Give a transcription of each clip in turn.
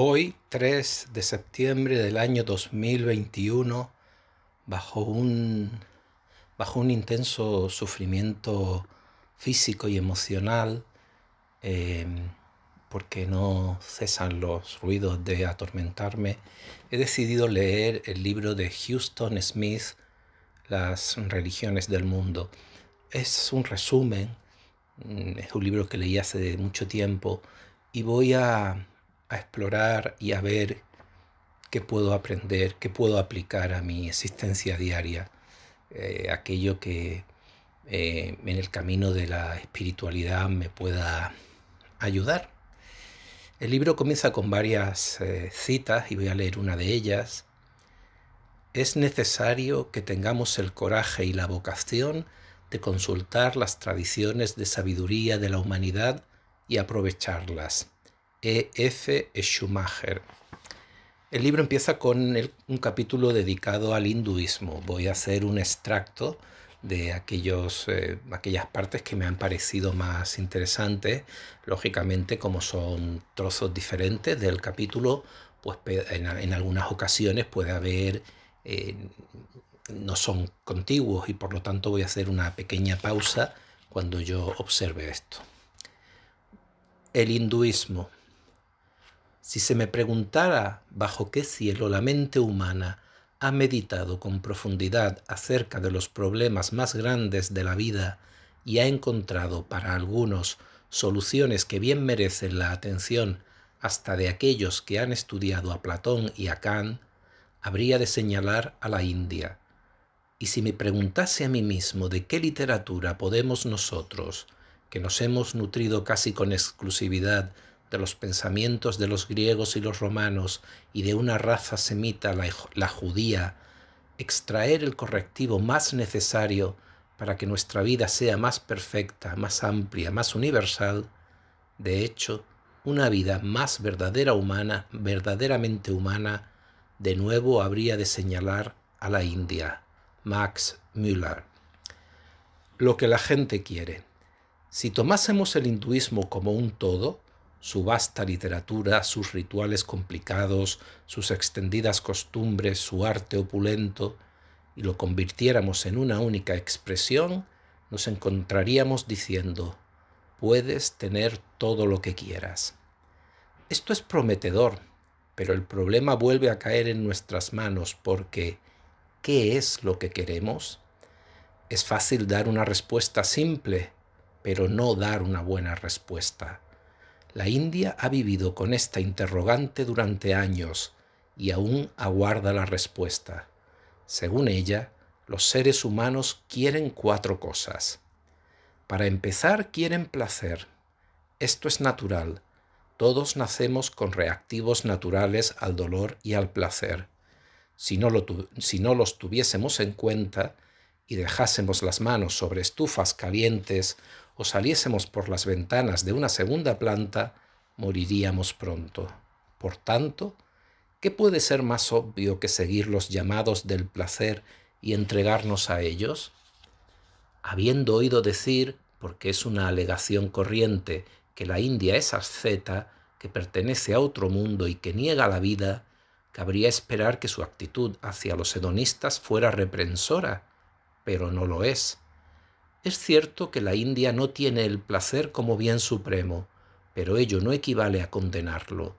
Hoy, 3 de septiembre del año 2021, bajo un, bajo un intenso sufrimiento físico y emocional, em, porque no cesan los ruidos de atormentarme, he decidido leer el libro de Houston Smith, Las religiones del mundo. Es un resumen, mm, es un libro que leí hace mucho tiempo y voy a a explorar y a ver qué puedo aprender, qué puedo aplicar a mi existencia diaria, eh, aquello que eh, en el camino de la espiritualidad me pueda ayudar. El libro comienza con varias eh, citas y voy a leer una de ellas. Es necesario que tengamos el coraje y la vocación de consultar las tradiciones de sabiduría de la humanidad y aprovecharlas e. F. Schumacher. El libro empieza con un capítulo dedicado al hinduismo. Voy a hacer un extracto de aquellos, eh, aquellas partes que me han parecido más interesantes. Lógicamente, como son trozos diferentes del capítulo, pues en, algunas ocasiones puede haber... Eh, no son contiguos y por lo tanto voy a hacer una pequeña pausa cuando yo observe esto. El hinduismo. Si se me preguntara bajo qué cielo la mente humana ha meditado con profundidad acerca de los problemas más grandes de la vida y ha encontrado para algunos soluciones que bien merecen la atención hasta de aquellos que han estudiado a Platón y a Kant, habría de señalar a la India. Y si me preguntase a mí mismo de qué literatura podemos nosotros, que nos hemos nutrido casi con exclusividad de los pensamientos de los griegos y los romanos y de una raza semita, la, judía, extraer el correctivo más necesario para que nuestra vida sea más perfecta, más amplia, más universal, de hecho, una vida más verdadera humana, verdaderamente humana, de nuevo habría de señalar a la India, Max Müller. Lo que la gente quiere. Si tomásemos el hinduismo como un todo, su vasta literatura, sus rituales complicados, sus extendidas costumbres, su arte opulento, y lo convirtiéramos en una única expresión, nos encontraríamos diciendo, puedes tener todo lo que quieras. Esto es prometedor, pero el problema vuelve a caer en nuestras manos porque ¿qué es lo que queremos? Es fácil dar una respuesta simple, pero no dar una buena respuesta. La India ha vivido con esta interrogante durante años y aún aguarda la respuesta. Según ella, los seres humanos quieren cuatro cosas. Para empezar, quieren placer. Esto es natural. Todos nacemos con reactivos naturales al dolor y al placer. Si no, si no, los tuviésemos en cuenta y dejásemos las manos sobre estufas calientes o saliésemos por las ventanas de una segunda planta, moriríamos pronto. Por tanto, ¿qué puede ser más obvio que seguir los llamados del placer y entregarnos a ellos? Habiendo oído decir, porque es una alegación corriente, que la India es asceta, que pertenece a otro mundo y que niega la vida, cabría esperar que su actitud hacia los hedonistas fuera reprensora, pero no lo es. Es cierto que la India no tiene el placer como bien supremo, pero ello no equivale a condenarlo.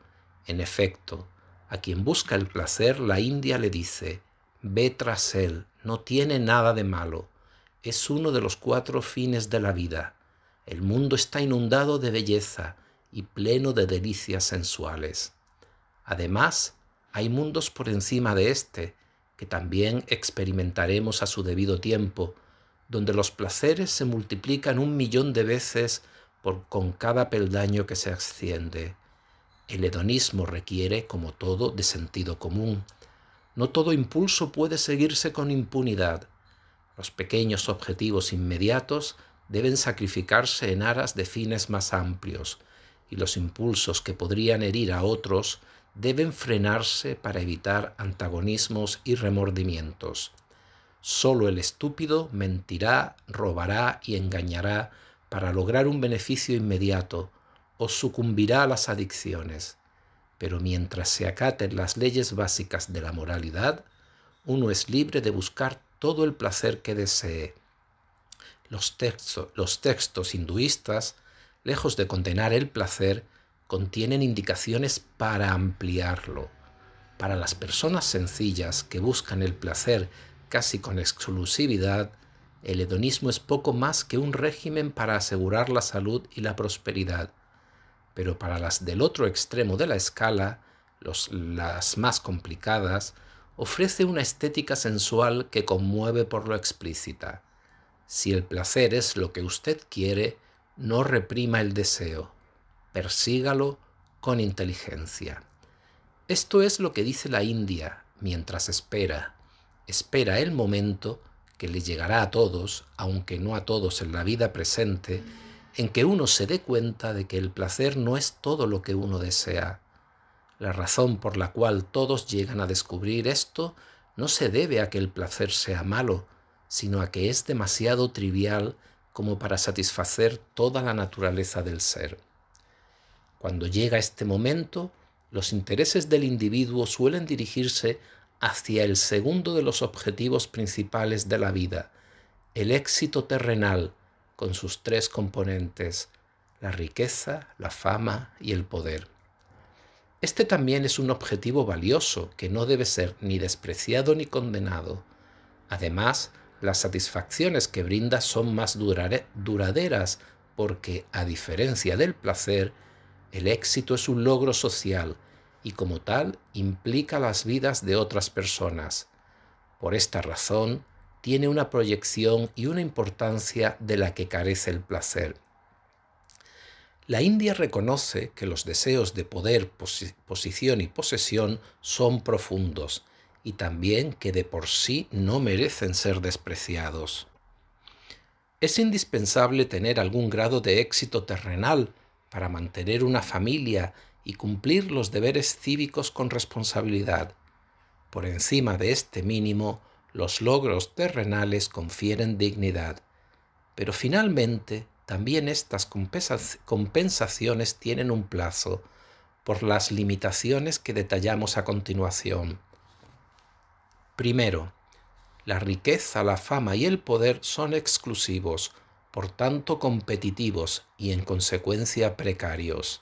En efecto, a quien busca el placer, la India le dice, ve tras él, no tiene nada de malo. Es uno de los cuatro fines de la vida. El mundo está inundado de belleza y pleno de delicias sensuales. Además, hay mundos por encima de este, que también experimentaremos a su debido tiempo, donde los placeres se multiplican un millón de veces por, con cada peldaño que se asciende. El hedonismo requiere, como todo, de sentido común. No todo impulso puede seguirse con impunidad. Los pequeños objetivos inmediatos deben sacrificarse en aras de fines más amplios, y los impulsos que podrían herir a otros deben frenarse para evitar antagonismos y remordimientos. Solo el estúpido mentirá, robará y engañará para lograr un beneficio inmediato o sucumbirá a las adicciones. Pero mientras se acaten las leyes básicas de la moralidad, uno es libre de buscar todo el placer que desee. Los, los textos hinduistas, lejos de condenar el placer, contienen indicaciones para ampliarlo. Para las personas sencillas que buscan el placer casi con exclusividad, el hedonismo es poco más que un régimen para asegurar la salud y la prosperidad, pero para las del otro extremo de la escala, las más complicadas, ofrece una estética sensual que conmueve por lo explícita. Si el placer es lo que usted quiere, no reprima el deseo, persígalo con inteligencia. Esto es lo que dice la India mientras espera espera el momento que le llegará a todos, aunque no a todos en la vida presente, en que uno se dé cuenta de que el placer no es todo lo que uno desea. La razón por la cual todos llegan a descubrir esto no se debe a que el placer sea malo, sino a que es demasiado trivial como para satisfacer toda la naturaleza del ser. Cuando llega este momento, los intereses del individuo suelen dirigirse hacia el segundo de los objetivos principales de la vida, el éxito terrenal con sus tres componentes, la riqueza, la fama y el poder. Este también es un objetivo valioso que no debe ser ni despreciado ni condenado. Además, las satisfacciones que brinda son más duraderas porque, a diferencia del placer, el éxito es un logro social y como tal implica las vidas de otras personas. Por esta razón, tiene una proyección y una importancia de la que carece el placer. La India reconoce que los deseos de poder, posición y posesión son profundos y también que de por sí no merecen ser despreciados. Es indispensable tener algún grado de éxito terrenal para mantener una familia y cumplir los deberes cívicos con responsabilidad. Por encima de este mínimo, los logros terrenales confieren dignidad. Pero finalmente, también estas compensaciones tienen un plazo, por las limitaciones que detallamos a continuación. Primero, la riqueza, la fama y el poder son exclusivos, por tanto competitivos y en consecuencia precarios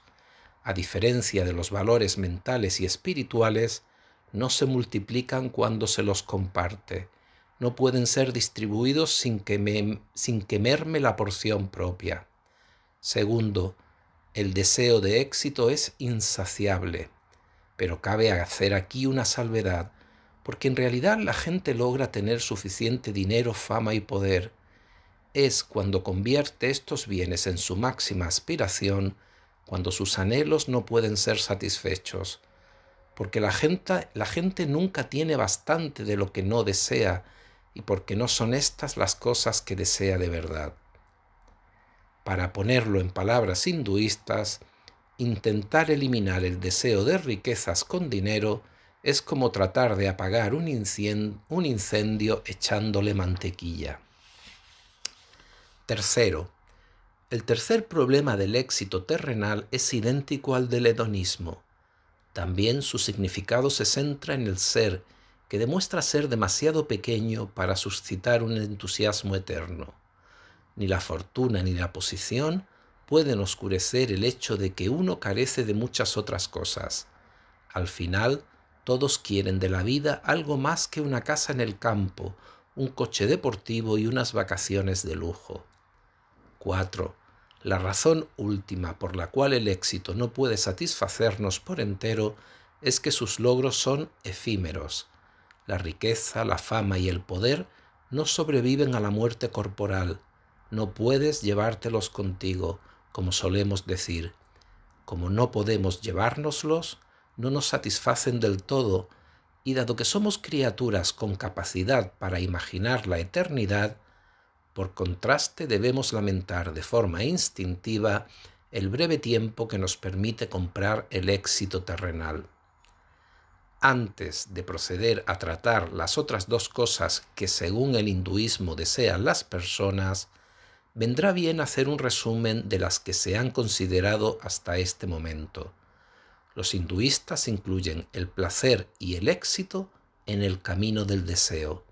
a diferencia de los valores mentales y espirituales, no se multiplican cuando se los comparte, no pueden ser distribuidos sin, quemarme la porción propia. Segundo, el deseo de éxito es insaciable, pero cabe hacer aquí una salvedad, porque en realidad la gente logra tener suficiente dinero, fama y poder. Es cuando convierte estos bienes en su máxima aspiración, cuando sus anhelos no pueden ser satisfechos, porque la gente, la gente nunca tiene bastante de lo que no desea y porque no son estas las cosas que desea de verdad. Para ponerlo en palabras hinduistas, intentar eliminar el deseo de riquezas con dinero es como tratar de apagar un incendio, un incendio echándole mantequilla. Tercero, el tercer problema del éxito terrenal es idéntico al del hedonismo. También su significado se centra en el ser, que demuestra ser demasiado pequeño para suscitar un entusiasmo eterno. Ni la fortuna ni la posición pueden oscurecer el hecho de que uno carece de muchas otras cosas. Al final, todos quieren de la vida algo más que una casa en el campo, un coche deportivo y unas vacaciones de lujo. 4. La razón última por la cual el éxito no puede satisfacernos por entero es que sus logros son efímeros. La riqueza, la fama y el poder no sobreviven a la muerte corporal. No puedes llevártelos contigo, como solemos decir. Como no podemos llevárnoslos, no nos satisfacen del todo, y dado que somos criaturas con capacidad para imaginar la eternidad, por contraste, debemos lamentar de forma instintiva el breve tiempo que nos permite comprar el éxito terrenal. Antes de proceder a tratar las otras dos cosas que según el hinduismo desean las personas, vendrá bien hacer un resumen de las que se han considerado hasta este momento. Los hinduistas incluyen el placer y el éxito en el camino del deseo.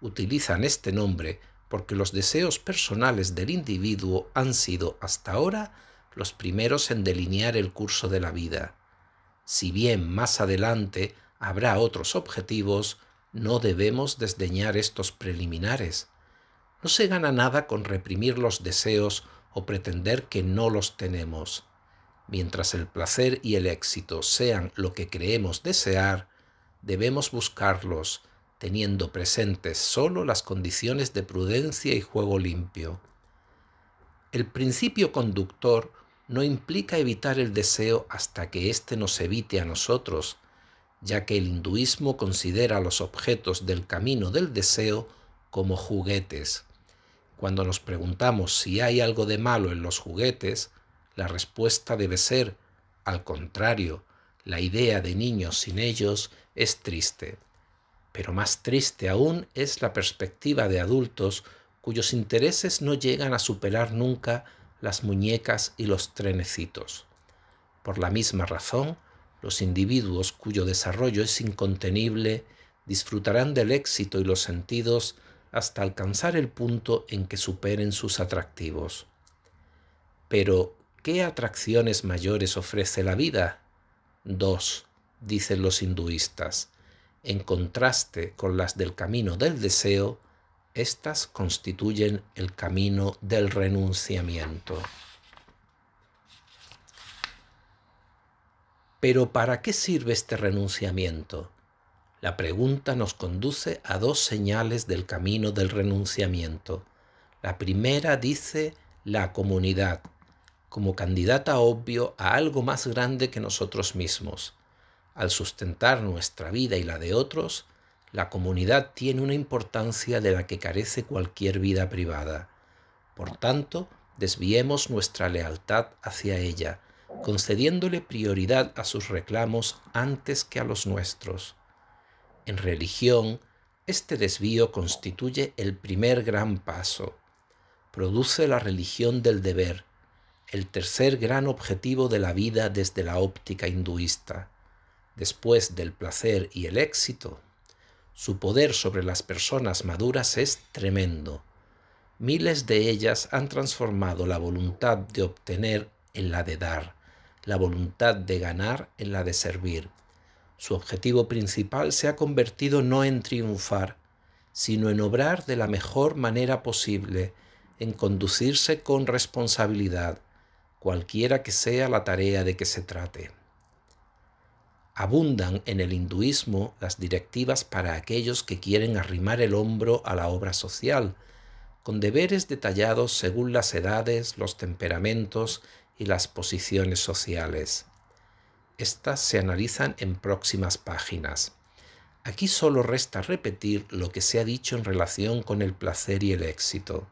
Utilizan este nombre porque los deseos personales del individuo han sido hasta ahora los primeros en delinear el curso de la vida. Si bien más adelante habrá otros objetivos, no debemos desdeñar estos preliminares. No se gana nada con reprimir los deseos o pretender que no los tenemos. Mientras el placer y el éxito sean lo que creemos desear, debemos buscarlos teniendo presentes sólo las condiciones de prudencia y juego limpio. El principio conductor no implica evitar el deseo hasta que éste nos evite a nosotros, ya que el hinduismo considera los objetos del camino del deseo como juguetes. Cuando nos preguntamos si hay algo de malo en los juguetes, la respuesta debe ser, al contrario, la idea de niños sin ellos es triste. Pero más triste aún es la perspectiva de adultos cuyos intereses no llegan a superar nunca las muñecas y los trenecitos. Por la misma razón, los individuos cuyo desarrollo es incontenible disfrutarán del éxito y los sentidos hasta alcanzar el punto en que superen sus atractivos. Pero, ¿qué atracciones mayores ofrece la vida? Dos, dicen los hinduistas en contraste con las del camino del deseo, éstas constituyen el camino del renunciamiento. Pero ¿para qué sirve este renunciamiento? La pregunta nos conduce a dos señales del camino del renunciamiento. La primera dice la comunidad, como candidata obvio a algo más grande que nosotros mismos al sustentar nuestra vida y la de otros, la comunidad tiene una importancia de la que carece cualquier vida privada. Por tanto, desviemos nuestra lealtad hacia ella, concediéndole prioridad a sus reclamos antes que a los nuestros. En religión, este desvío constituye el primer gran paso. Produce la religión del deber, el tercer gran objetivo de la vida desde la óptica hinduista después del placer y el éxito, su poder sobre las personas maduras es tremendo. Miles de ellas han transformado la voluntad de obtener en la de dar, la voluntad de ganar en la de servir. Su objetivo principal se ha convertido no en triunfar, sino en obrar de la mejor manera posible, en conducirse con responsabilidad, cualquiera que sea la tarea de que se trate abundan en el hinduismo las directivas para aquellos que quieren arrimar el hombro a la obra social, con deberes detallados según las edades, los temperamentos y las posiciones sociales. Estas se analizan en próximas páginas. Aquí solo resta repetir lo que se ha dicho en relación con el placer y el éxito.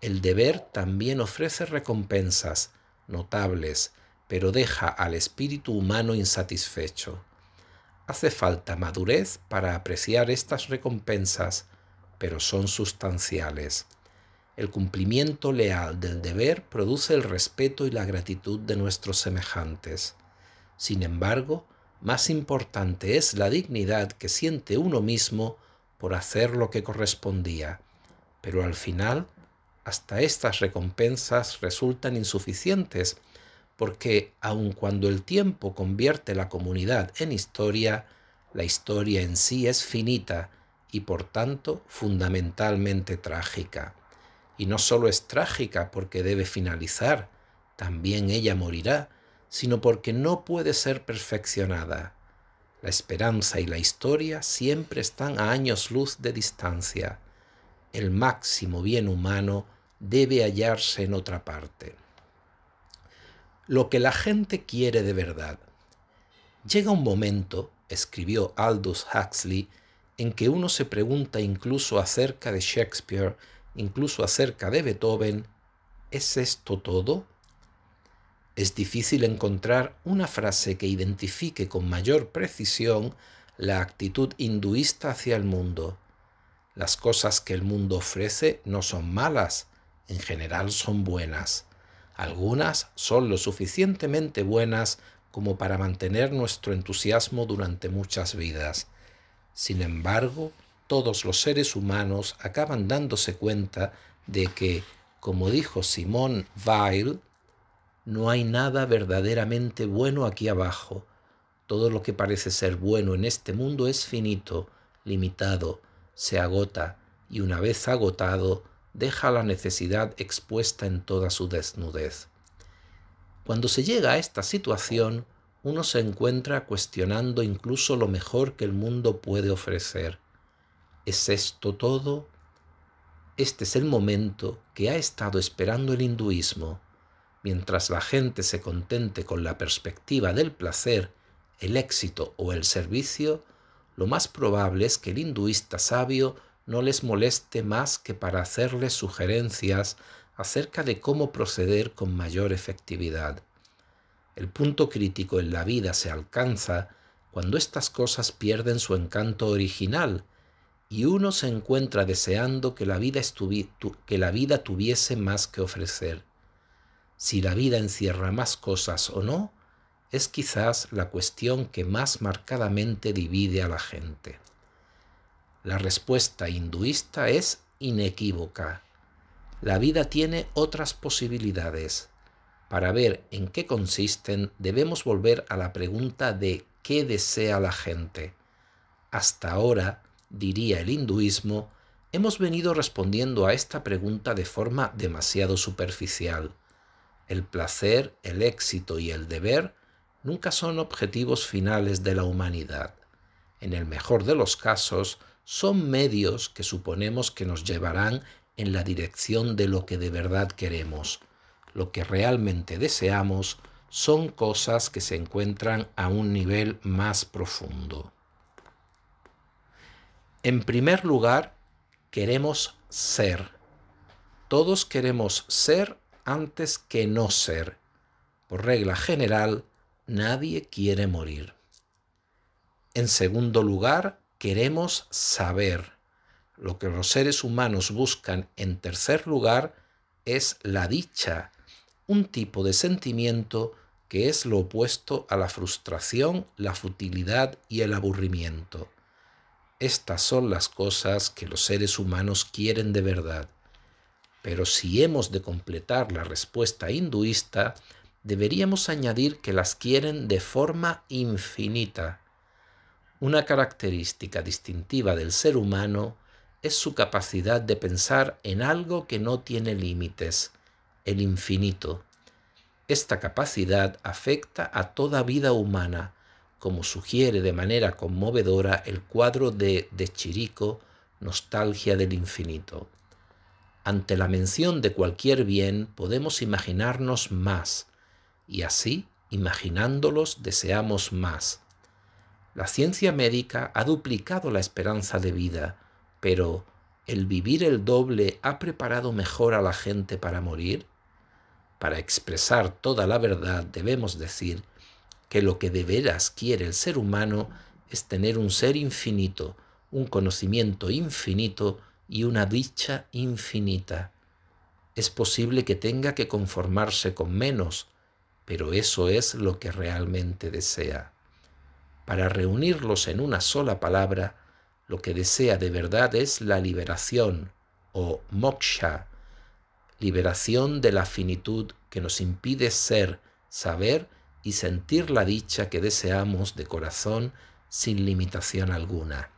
El deber también ofrece recompensas notables, pero deja al espíritu humano insatisfecho. Hace falta madurez para apreciar estas recompensas, pero son sustanciales. El cumplimiento leal del deber produce el respeto y la gratitud de nuestros semejantes. Sin embargo, más importante es la dignidad que siente uno mismo por hacer lo que correspondía. Pero al final, hasta estas recompensas resultan insuficientes porque aun cuando el tiempo convierte la comunidad en historia, la historia en sí es finita y por tanto fundamentalmente trágica. Y no solo es trágica porque debe finalizar, también ella morirá, sino porque no puede ser perfeccionada. La esperanza y la historia siempre están a años luz de distancia. El máximo bien humano debe hallarse en otra parte lo que la gente quiere de verdad. Llega un momento, escribió Aldous Huxley, en que uno se pregunta incluso acerca de Shakespeare, incluso acerca de Beethoven, ¿es esto todo? Es difícil encontrar una frase que identifique con mayor precisión la actitud hinduista hacia el mundo. Las cosas que el mundo ofrece no son malas, en general son buenas. Algunas son lo suficientemente buenas como para mantener nuestro entusiasmo durante muchas vidas. Sin embargo, todos los seres humanos acaban dándose cuenta de que, como dijo Simón Weil, no hay nada verdaderamente bueno aquí abajo. Todo lo que parece ser bueno en este mundo es finito, limitado, se agota y una vez agotado, deja la necesidad expuesta en toda su desnudez. Cuando se llega a esta situación, uno se encuentra cuestionando incluso lo mejor que el mundo puede ofrecer. ¿Es esto todo? Este es el momento que ha estado esperando el hinduismo. Mientras la gente se contente con la perspectiva del placer, el éxito o el servicio, lo más probable es que el hinduista sabio no les moleste más que para hacerles sugerencias acerca de cómo proceder con mayor efectividad. El punto crítico en la vida se alcanza cuando estas cosas pierden su encanto original y uno se encuentra deseando que la vida, que la vida tuviese más que ofrecer. Si la vida encierra más cosas o no, es quizás la cuestión que más marcadamente divide a la gente. La respuesta hinduista es inequívoca. La vida tiene otras posibilidades. Para ver en qué consisten debemos volver a la pregunta de qué desea la gente. Hasta ahora, diría el hinduismo, hemos venido respondiendo a esta pregunta de forma demasiado superficial. El placer, el éxito y el deber nunca son objetivos finales de la humanidad. En el mejor de los casos, son medios que suponemos que nos llevarán en la dirección de lo que de verdad queremos. Lo que realmente deseamos son cosas que se encuentran a un nivel más profundo. En primer lugar, queremos ser. Todos queremos ser antes que no ser. Por regla general, nadie quiere morir. En segundo lugar, queremos saber. Lo que los seres humanos buscan en tercer lugar es la dicha, un tipo de sentimiento que es lo opuesto a la frustración, la futilidad y el aburrimiento. Estas son las cosas que los seres humanos quieren de verdad. Pero si hemos de completar la respuesta hinduista, deberíamos añadir que las quieren de forma infinita. Una característica distintiva del ser humano es su capacidad de pensar en algo que no tiene límites, el infinito. Esta capacidad afecta a toda vida humana, como sugiere de manera conmovedora el cuadro de De Chirico, Nostalgia del Infinito. Ante la mención de cualquier bien podemos imaginarnos más, y así, imaginándolos, deseamos más. La ciencia médica ha duplicado la esperanza de vida, pero ¿el vivir el doble ha preparado mejor a la gente para morir? Para expresar toda la verdad debemos decir que lo que de veras quiere el ser humano es tener un ser infinito, un conocimiento infinito y una dicha infinita. Es posible que tenga que conformarse con menos, pero eso es lo que realmente desea para reunirlos en una sola palabra, lo que desea de verdad es la liberación o moksha, liberación de la finitud que nos impide ser, saber y sentir la dicha que deseamos de corazón sin limitación alguna.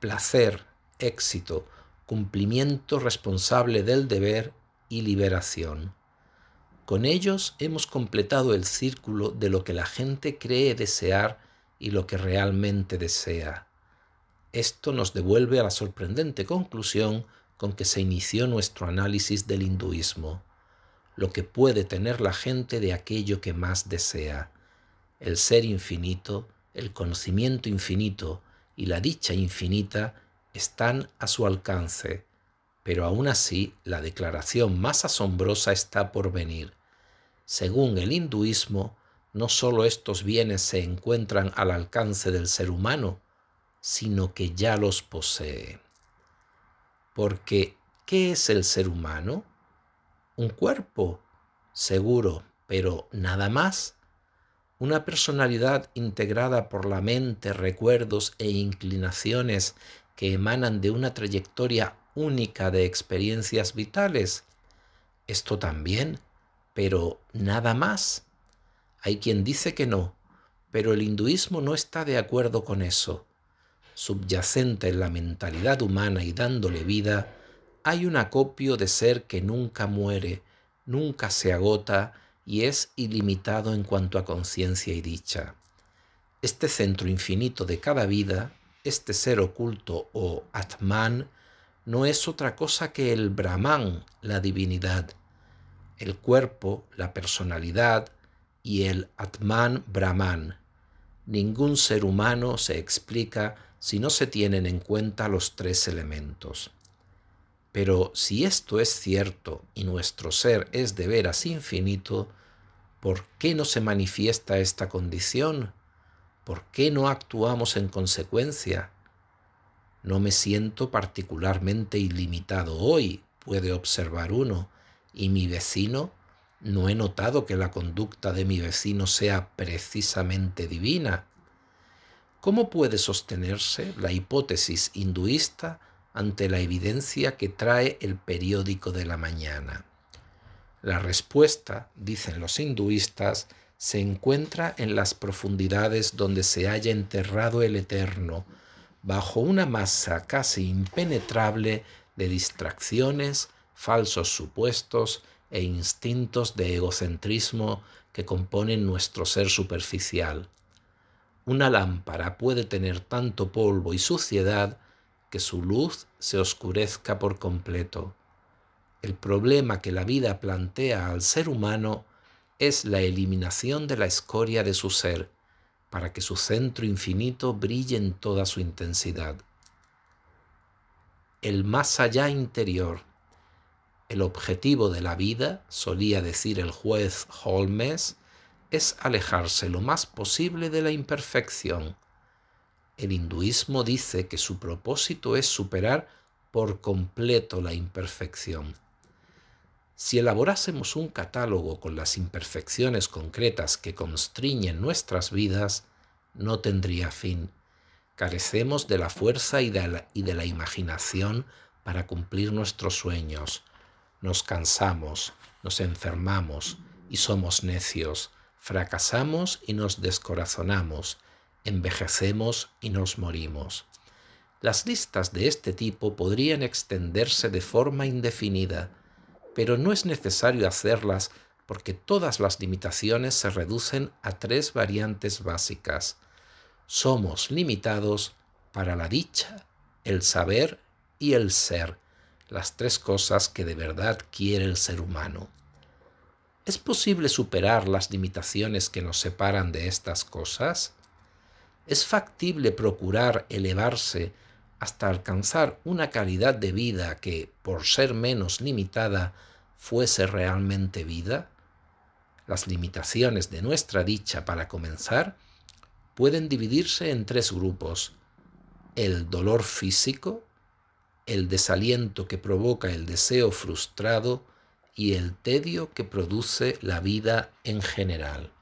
Placer, éxito, cumplimiento responsable del deber y liberación. Con ellos hemos completado el círculo de lo que la gente cree desear y lo que realmente desea. Esto nos devuelve a la sorprendente conclusión con que se inició nuestro análisis del hinduismo, lo que puede tener la gente de aquello que más desea, el ser infinito, el conocimiento infinito y la dicha infinita están a su alcance, pero aún así la declaración más asombrosa está por venir, según el hinduismo, no solo estos bienes se encuentran al alcance del ser humano, sino que ya los posee. Porque, ¿qué es el ser humano? Un cuerpo, seguro, pero nada más. Una personalidad integrada por la mente, recuerdos e inclinaciones que emanan de una trayectoria única de experiencias vitales. Esto también pero nada más. Hay quien dice que no, pero el hinduismo no está de acuerdo con eso. Subyacente en la mentalidad humana y dándole vida, hay un acopio de ser que nunca muere, nunca se agota y es ilimitado en cuanto a conciencia y dicha. Este centro infinito de cada vida, este ser oculto o Atman, no es otra cosa que el Brahman, la divinidad, el cuerpo, la personalidad y el Atman Brahman. Ningún ser humano se explica si no se tienen en cuenta los tres elementos. Pero si esto es cierto y nuestro ser es de veras infinito, ¿por qué no se manifiesta esta condición? ¿Por qué no actuamos en consecuencia? No me siento particularmente ilimitado hoy, puede observar uno, y mi vecino, no he notado que la conducta de mi vecino sea precisamente divina. ¿Cómo puede sostenerse la hipótesis hinduista ante la evidencia que trae el periódico de la mañana? La respuesta, dicen los hinduistas, se encuentra en las profundidades donde se haya enterrado el Eterno, bajo una masa casi impenetrable de distracciones, falsos supuestos e instintos de egocentrismo que componen nuestro ser superficial. Una lámpara puede tener tanto polvo y suciedad que su luz se oscurezca por completo. El problema que la vida plantea al ser humano es la eliminación de la escoria de su ser, para que su centro infinito brille en toda su intensidad. El más allá interior el objetivo de la vida, solía decir el juez Holmes, es alejarse lo más posible de la imperfección. El hinduismo dice que su propósito es superar por completo la imperfección. Si elaborásemos un catálogo con las imperfecciones concretas que constriñen nuestras vidas, no tendría fin. Carecemos de la fuerza y de la, y de la imaginación para cumplir nuestros sueños nos cansamos, nos enfermamos y somos necios, fracasamos y nos descorazonamos, envejecemos y nos morimos. Las listas de este tipo podrían extenderse de forma indefinida, pero no es necesario hacerlas porque todas las limitaciones se reducen a tres variantes básicas. Somos limitados para la dicha, el saber y el ser las tres cosas que de verdad quiere el ser humano. ¿Es posible superar las limitaciones que nos separan de estas cosas? ¿Es factible procurar elevarse hasta alcanzar una calidad de vida que, por ser menos limitada, fuese realmente vida? Las limitaciones de nuestra dicha, para comenzar, pueden dividirse en tres grupos. El dolor físico, el desaliento que provoca el deseo frustrado y el tedio que produce la vida en general.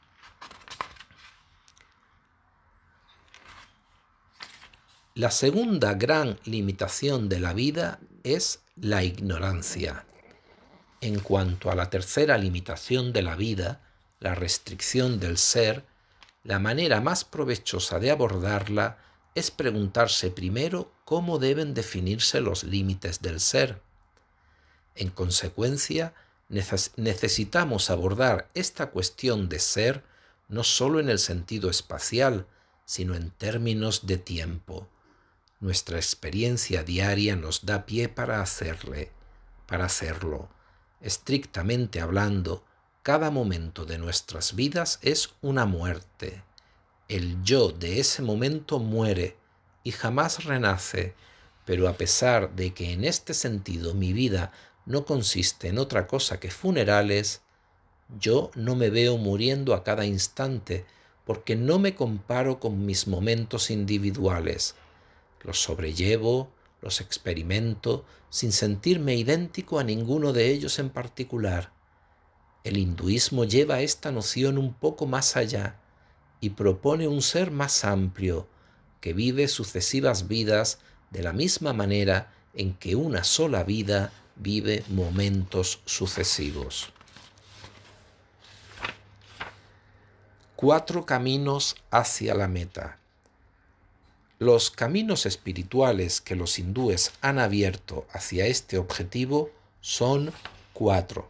La segunda gran limitación de la vida es la ignorancia. En cuanto a la tercera limitación de la vida, la restricción del ser, la manera más provechosa de abordarla es preguntarse primero cómo deben definirse los límites del ser. En consecuencia, necesitamos abordar esta cuestión de ser no sólo en el sentido espacial, sino en términos de tiempo. Nuestra experiencia diaria nos da pie para hacerle, para hacerlo. Estrictamente hablando, cada momento de nuestras vidas es una muerte. El yo de ese momento muere y jamás renace, pero a pesar de que en este sentido mi vida no consiste en otra cosa que funerales, yo no me veo muriendo a cada instante, porque no me comparo con mis momentos individuales. Los sobrellevo, los experimento, sin sentirme idéntico a ninguno de ellos en particular. El hinduismo lleva esta noción un poco más allá y propone un ser más amplio, que vive sucesivas vidas de la misma manera en que una sola vida vive momentos sucesivos. Cuatro caminos hacia la meta. Los caminos espirituales que los hindúes han abierto hacia este objetivo son cuatro.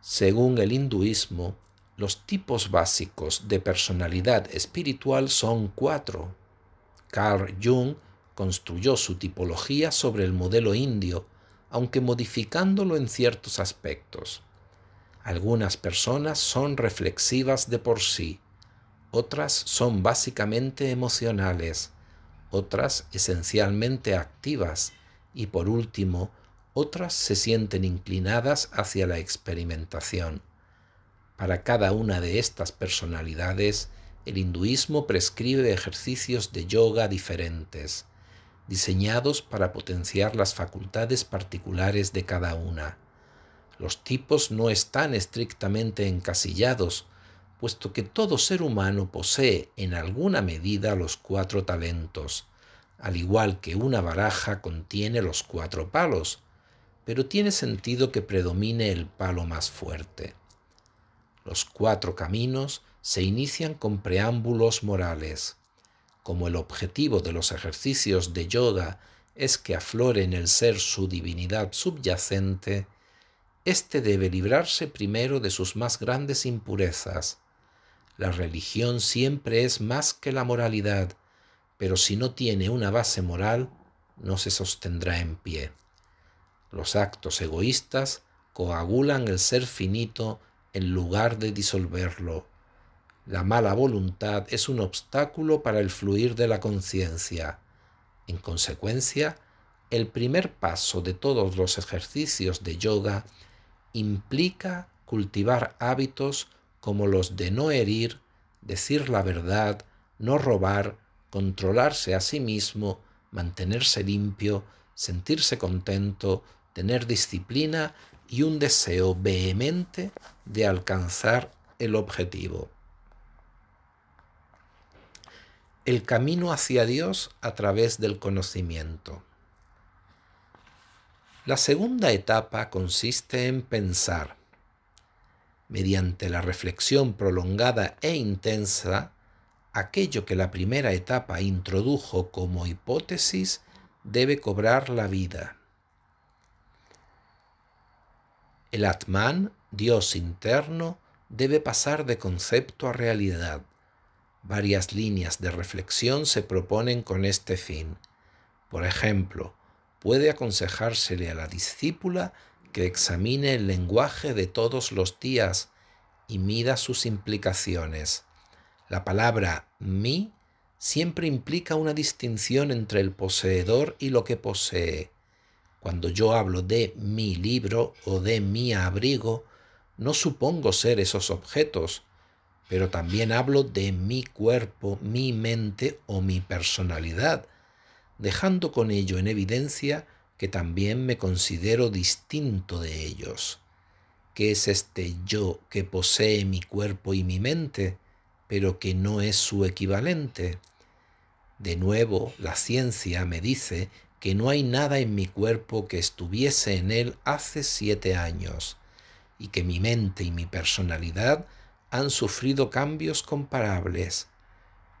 Según el hinduismo, los tipos básicos de personalidad espiritual son cuatro. Carl Jung construyó su tipología sobre el modelo indio, aunque modificándolo en ciertos aspectos. Algunas personas son reflexivas de por sí, otras son básicamente emocionales, otras esencialmente activas y por último, otras se sienten inclinadas hacia la experimentación. Para cada una de estas personalidades, el hinduismo prescribe ejercicios de yoga diferentes, diseñados para potenciar las facultades particulares de cada una. Los tipos no están estrictamente encasillados, puesto que todo ser humano posee en alguna medida los cuatro talentos, al igual que una baraja contiene los cuatro palos, pero tiene sentido que predomine el palo más fuerte. Los cuatro caminos se inician con preámbulos morales. Como el objetivo de los ejercicios de yoga es que aflore en el ser su divinidad subyacente, éste debe librarse primero de sus más grandes impurezas. La religión siempre es más que la moralidad, pero si no tiene una base moral, no se sostendrá en pie. Los actos egoístas coagulan el ser finito en lugar de disolverlo. La mala voluntad es un obstáculo para el fluir de la conciencia. En consecuencia, el primer paso de todos los ejercicios de yoga implica cultivar hábitos como los de no herir, decir la verdad, no robar, controlarse a sí mismo, mantenerse limpio, sentirse contento, tener disciplina y un deseo vehemente de alcanzar el objetivo. El camino hacia Dios a través del conocimiento. La segunda etapa consiste en pensar. Mediante la reflexión prolongada e intensa, aquello que la primera etapa introdujo como hipótesis debe cobrar la vida. El Atman, Dios interno, debe pasar de concepto a realidad. Varias líneas de reflexión se proponen con este fin. Por ejemplo, puede aconsejársele a la discípula que examine el lenguaje de todos los días y mida sus implicaciones. La palabra mi siempre implica una distinción entre el poseedor y lo que posee. Cuando yo hablo de mi libro o de mi abrigo, no supongo ser esos objetos, pero también hablo de mi cuerpo, mi mente o mi personalidad, dejando con ello en evidencia que también me considero distinto de ellos. ¿Qué es este yo que posee mi cuerpo y mi mente, pero que no es su equivalente? De nuevo, la ciencia me dice que no hay nada en mi cuerpo que estuviese en él hace siete años, y que mi mente y mi personalidad han sufrido cambios comparables.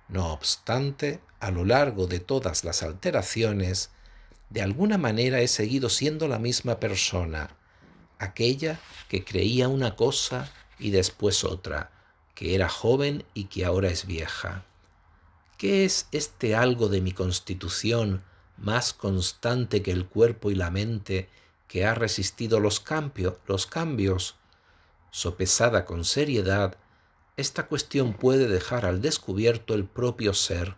No obstante, a lo largo de todas las alteraciones, de alguna manera he seguido siendo la misma persona, aquella que creía una cosa y después otra, que era joven y que ahora es vieja. ¿Qué es este algo de mi constitución más constante que el cuerpo y la mente que ha resistido los, los cambios, sopesada con seriedad, esta cuestión puede dejar al descubierto el propio ser,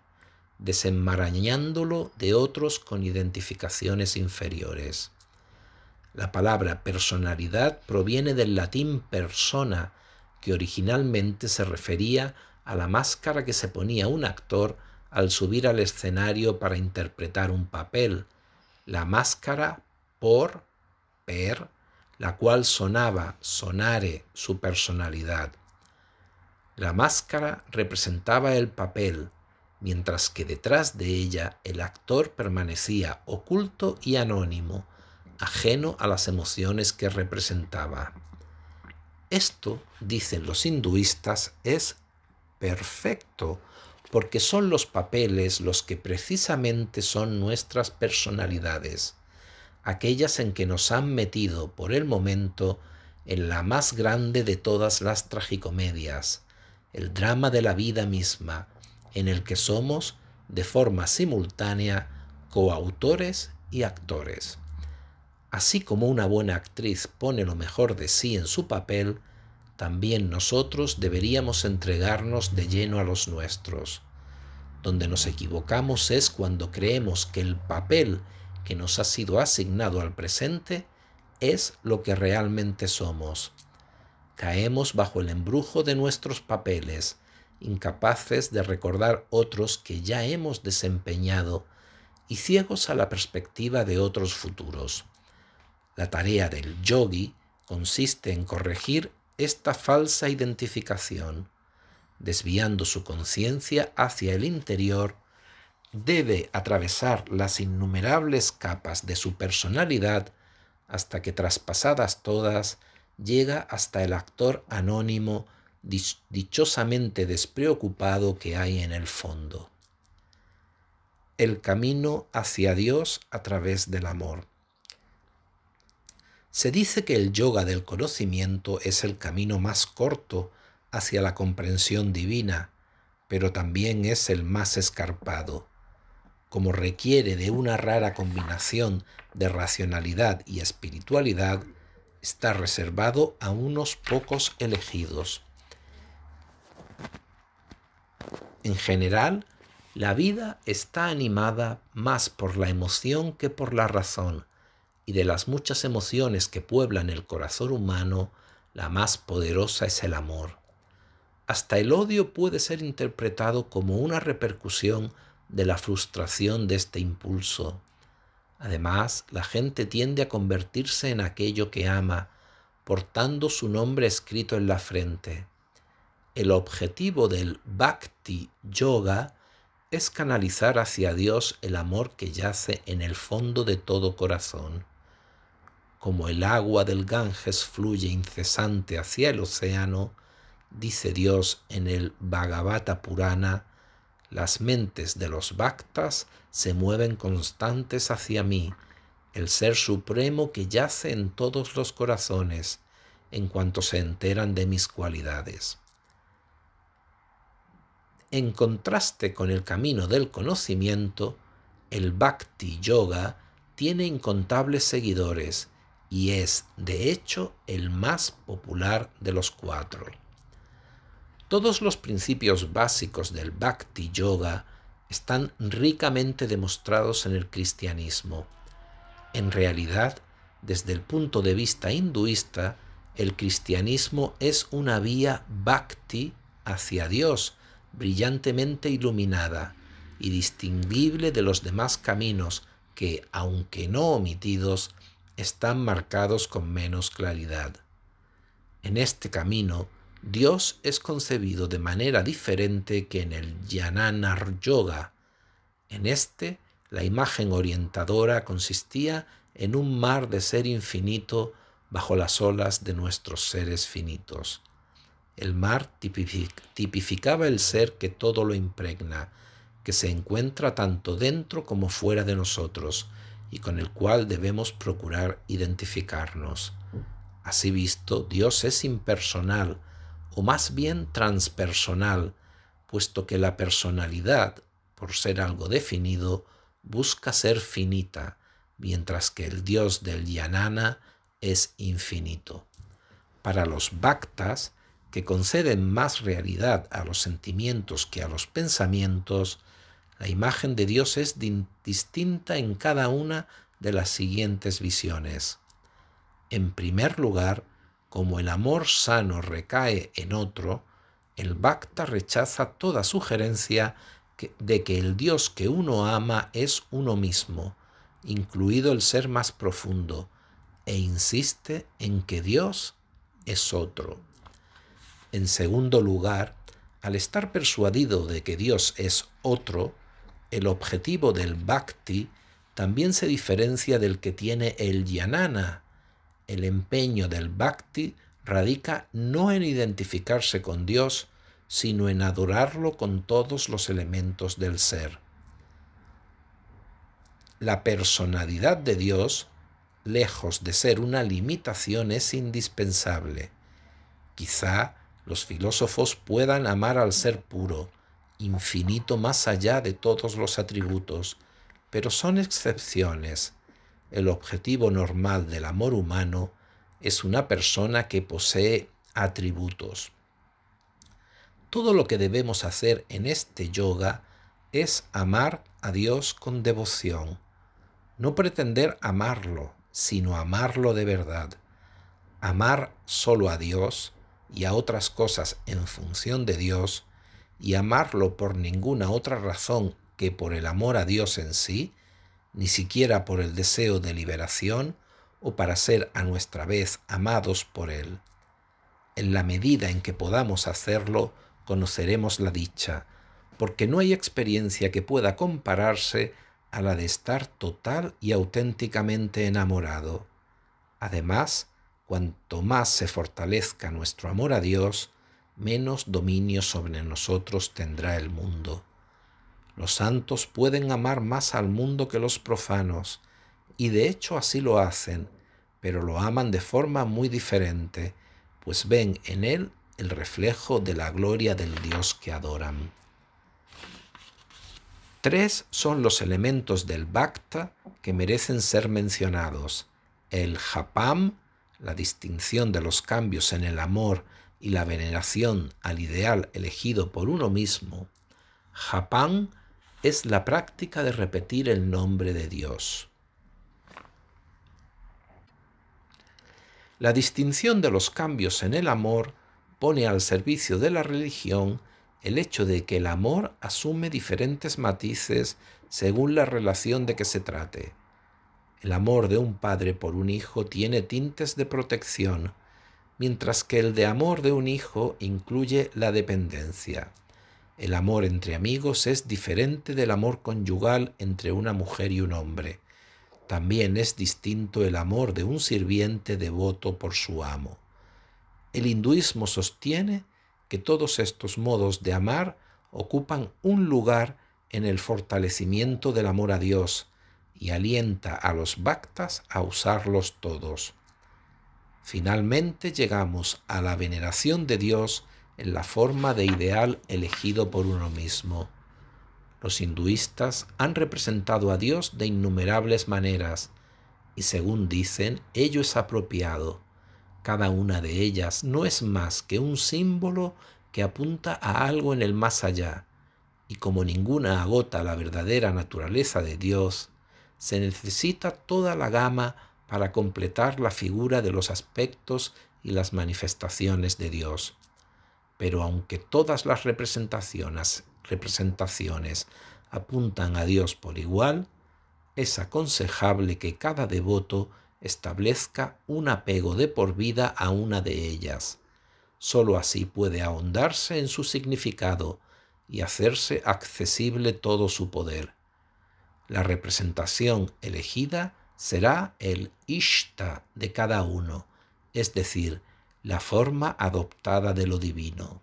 desenmarañándolo de otros con identificaciones inferiores. La palabra personalidad proviene del latín persona, que originalmente se refería a la máscara que se ponía un actor al subir al escenario para interpretar un papel, la máscara por Per, la cual sonaba sonare su personalidad. La máscara representaba el papel, mientras que detrás de ella el actor permanecía oculto y anónimo, ajeno a las emociones que representaba. Esto, dicen los hinduistas, es perfecto porque son los papeles los que precisamente son nuestras personalidades, aquellas en que nos han metido por el momento en la más grande de todas las tragicomedias, el drama de la vida misma, en el que somos, de forma simultánea, coautores y actores. Así como una buena actriz pone lo mejor de sí en su papel, también nosotros deberíamos entregarnos de lleno a los nuestros. Donde nos equivocamos es cuando creemos que el papel que nos ha sido asignado al presente es lo que realmente somos. Caemos bajo el embrujo de nuestros papeles, incapaces de recordar otros que ya hemos desempeñado y ciegos a la perspectiva de otros futuros. La tarea del yogi consiste en corregir esta falsa identificación, desviando su conciencia hacia el interior, debe atravesar las innumerables capas de su personalidad hasta que traspasadas todas, llega hasta el actor anónimo dichosamente despreocupado que hay en el fondo. El camino hacia Dios a través del amor. Se dice que el yoga del conocimiento es el camino más corto hacia la comprensión divina, pero también es el más escarpado. Como requiere de una rara combinación de racionalidad y espiritualidad, está reservado a unos pocos elegidos. En general, la vida está animada más por la emoción que por la razón, y de las muchas emociones que pueblan el corazón humano, la más poderosa es el amor. Hasta el odio puede ser interpretado como una repercusión de la frustración de este impulso. Además, la gente tiende a convertirse en aquello que ama, portando su nombre escrito en la frente. El objetivo del bhakti yoga es canalizar hacia Dios el amor que yace en el fondo de todo corazón como el agua del Ganges fluye incesante hacia el océano, dice Dios en el Bhagavata Purana, las mentes de los bhaktas se mueven constantes hacia mí, el Ser Supremo que yace en todos los corazones, en cuanto se enteran de mis cualidades. En contraste con el camino del conocimiento, el Bhakti Yoga tiene incontables seguidores, y es, de hecho, el más popular de los cuatro. Todos los principios básicos del Bhakti Yoga están ricamente demostrados en el cristianismo. En realidad, desde el punto de vista hinduista, el cristianismo es una vía bhakti hacia Dios, brillantemente iluminada y distinguible de los demás caminos que, aunque no omitidos, están marcados con menos claridad. En este camino, Dios es concebido de manera diferente que en el Jnana Yoga. En este, la imagen orientadora consistía en un mar de ser infinito bajo las olas de nuestros seres finitos. El mar tipificaba el ser que todo lo impregna, que se encuentra tanto dentro como fuera de nosotros, y con el cual debemos procurar identificarnos. Así visto, Dios es impersonal, o más bien transpersonal, puesto que la personalidad, por ser algo definido, busca ser finita, mientras que el Dios del Yanana es infinito. Para los Bhaktas, que conceden más realidad a los sentimientos que a los pensamientos, la imagen de Dios es distinta en cada una de las siguientes visiones. En primer lugar, como el amor sano recae en otro, el Bhakta rechaza toda sugerencia de que el Dios que uno ama es uno mismo, incluido el ser más profundo, e insiste en que Dios es otro. En segundo lugar, al estar persuadido de que Dios es otro, el objetivo del bhakti también se diferencia del que tiene el yanana. El empeño del bhakti radica no en identificarse con Dios, sino en adorarlo con todos los elementos del ser. La personalidad de Dios, lejos de ser una limitación, es indispensable. Quizá los filósofos puedan amar al ser puro, infinito más allá de todos los atributos, pero son excepciones. El objetivo normal del amor humano es una persona que posee atributos. Todo lo que debemos hacer en este yoga es amar a Dios con devoción. No pretender amarlo, sino amarlo de verdad. Amar solo a Dios y a otras cosas en función de Dios y amarlo por ninguna otra razón que por el amor a Dios en sí, ni siquiera por el deseo de liberación o para ser a nuestra vez amados por Él. En la medida en que podamos hacerlo, conoceremos la dicha, porque no hay experiencia que pueda compararse a la de estar total y auténticamente enamorado. Además, cuanto más se fortalezca nuestro amor a Dios, menos dominio sobre nosotros tendrá el mundo. Los santos pueden amar más al mundo que los profanos, y de hecho así lo hacen, pero lo aman de forma muy diferente, pues ven en él el reflejo de la gloria del Dios que adoran. Tres son los elementos del Bhakta que merecen ser mencionados. El Japam, la distinción de los cambios en el amor y la veneración al ideal elegido por uno mismo, Japán es la práctica de repetir el nombre de Dios. La distinción de los cambios en el amor pone al servicio de la religión el hecho de que el amor asume diferentes matices según la relación de que se trate. El amor de un padre por un hijo tiene tintes de protección, mientras que el de amor de un hijo incluye la dependencia. El amor entre amigos es diferente del amor conyugal entre una mujer y un hombre. También es distinto el amor de un sirviente devoto por su amo. El hinduismo sostiene que todos estos modos de amar ocupan un lugar en el fortalecimiento del amor a Dios y alienta a los bhaktas a usarlos todos. Finalmente llegamos a la veneración de Dios en la forma de ideal elegido por uno mismo. Los hinduistas han representado a Dios de innumerables maneras y según dicen, ello es apropiado. Cada una de ellas no es más que un símbolo que apunta a algo en el más allá, y como ninguna agota la verdadera naturaleza de Dios, se necesita toda la gama para completar la figura de los aspectos y las manifestaciones de Dios. Pero aunque todas las representaciones, representaciones apuntan a Dios por igual, es aconsejable que cada devoto establezca un apego de por vida a una de ellas. Solo así puede ahondarse en su significado y hacerse accesible todo su poder. La representación elegida será el Ishta de cada uno, es decir, la forma adoptada de lo divino.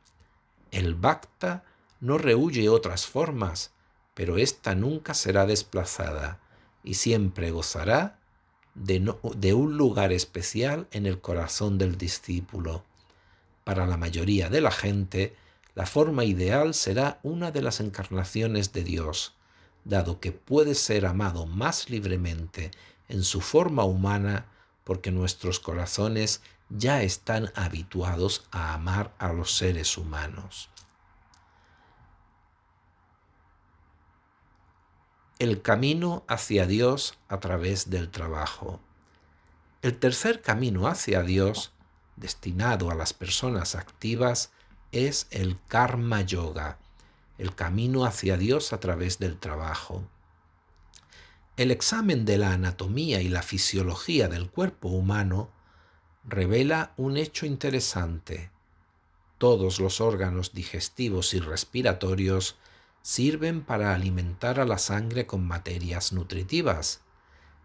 El Bhakta no rehuye otras formas, pero ésta nunca será desplazada y siempre gozará de, de un lugar especial en el corazón del discípulo. Para la mayoría de la gente, la forma ideal será una de las encarnaciones de Dios, dado que puede ser amado más libremente en su forma humana porque nuestros corazones ya están habituados a amar a los seres humanos. El camino hacia Dios a través del trabajo. El tercer camino hacia Dios, destinado a las personas activas, es el karma yoga, el camino hacia Dios a través del trabajo. El examen de la anatomía y la fisiología del cuerpo humano revela un hecho interesante. Todos los órganos digestivos y respiratorios sirven para alimentar a la sangre con materias nutritivas.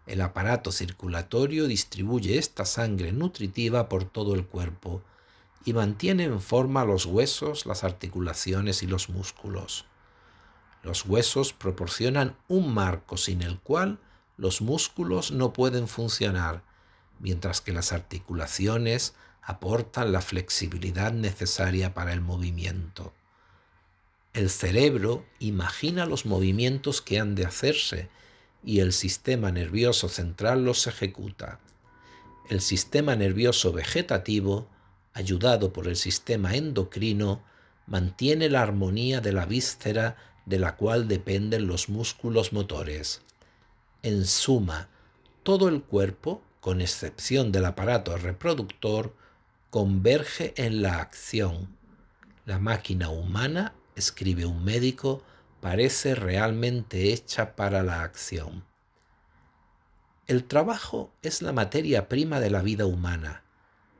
El aparato circulatorio distribuye esta sangre nutritiva por todo el cuerpo y mantiene en forma los huesos, las articulaciones y los músculos. Los huesos proporcionan un marco sin el cual los músculos no pueden funcionar, mientras que las articulaciones aportan la flexibilidad necesaria para el movimiento. El cerebro imagina los movimientos que han de hacerse y el sistema nervioso central los ejecuta. El sistema nervioso vegetativo, ayudado por el sistema endocrino, mantiene la armonía de la víscera de la cual dependen los músculos motores. En suma, todo el cuerpo, con excepción del aparato reproductor, converge en la acción. La máquina humana, escribe un médico, parece realmente hecha para la acción. El trabajo es la materia prima de la vida humana,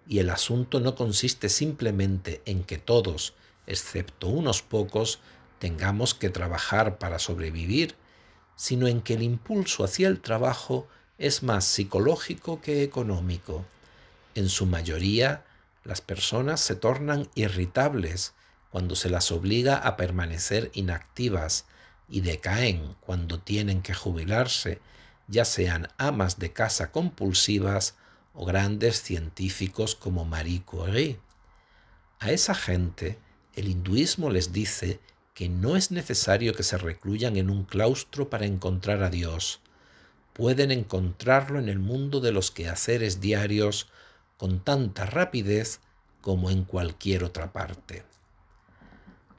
y el asunto no consiste simplemente en que todos, excepto unos pocos, tengamos que trabajar para sobrevivir, sino en que el impulso hacia el trabajo es más psicológico que económico. En su mayoría, las personas se tornan irritables cuando se las obliga a permanecer inactivas y decaen cuando tienen que jubilarse, ya sean amas de casa compulsivas o grandes científicos como Marie Curie. A esa gente, el hinduismo les dice que no es necesario que se recluyan en un claustro para encontrar a Dios. Pueden encontrarlo en el mundo de los quehaceres diarios con tanta rapidez como en cualquier otra parte.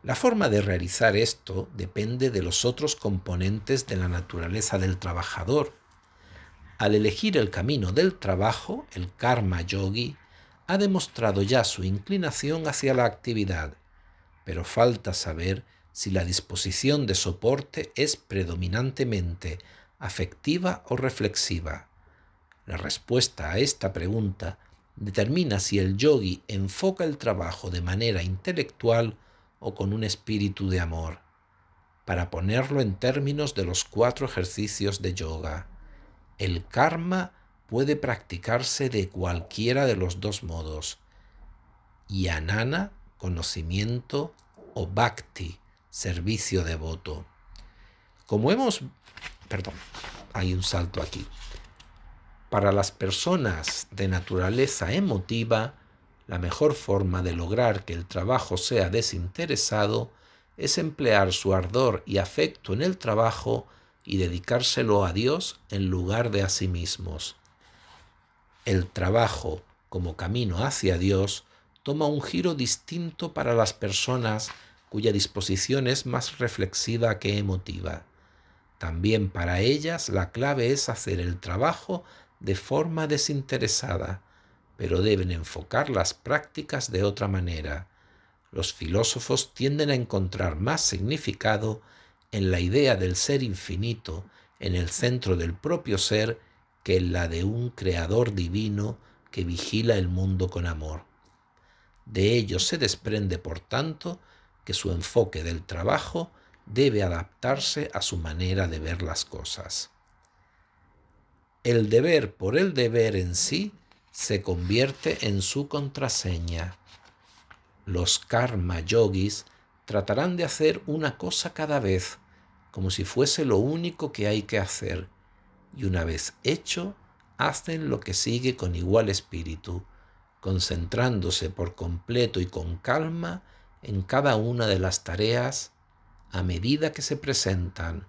La forma de realizar esto depende de los otros componentes de la naturaleza del trabajador. Al elegir el camino del trabajo, el karma yogi ha demostrado ya su inclinación hacia la actividad, pero falta saber si la disposición de soporte es predominantemente afectiva o reflexiva. La respuesta a esta pregunta determina si el yogi enfoca el trabajo de manera intelectual o con un espíritu de amor, para ponerlo en términos de los cuatro ejercicios de yoga. El karma puede practicarse de cualquiera de los dos modos, yanana, conocimiento, o bhakti, servicio devoto. Como hemos, perdón, hay un salto aquí. Para las personas de naturaleza emotiva, la mejor forma de lograr que el trabajo sea desinteresado es emplear su ardor y afecto en el trabajo y dedicárselo a Dios en lugar de a sí mismos. El trabajo como camino hacia Dios toma un giro distinto para las personas cuya disposición es más reflexiva que emotiva. También para ellas la clave es hacer el trabajo de forma desinteresada, pero deben enfocar las prácticas de otra manera. Los filósofos tienden a encontrar más significado en la idea del ser infinito, en el centro del propio ser, que en la de un creador divino que vigila el mundo con amor. De ello se desprende, por tanto, que su enfoque del trabajo debe adaptarse a su manera de ver las cosas. El deber por el deber en sí se convierte en su contraseña. Los karma yogis tratarán de hacer una cosa cada vez, como si fuese lo único que hay que hacer, y una vez hecho, hacen lo que sigue con igual espíritu, concentrándose por completo y con calma en cada una de las tareas, a medida que se presentan,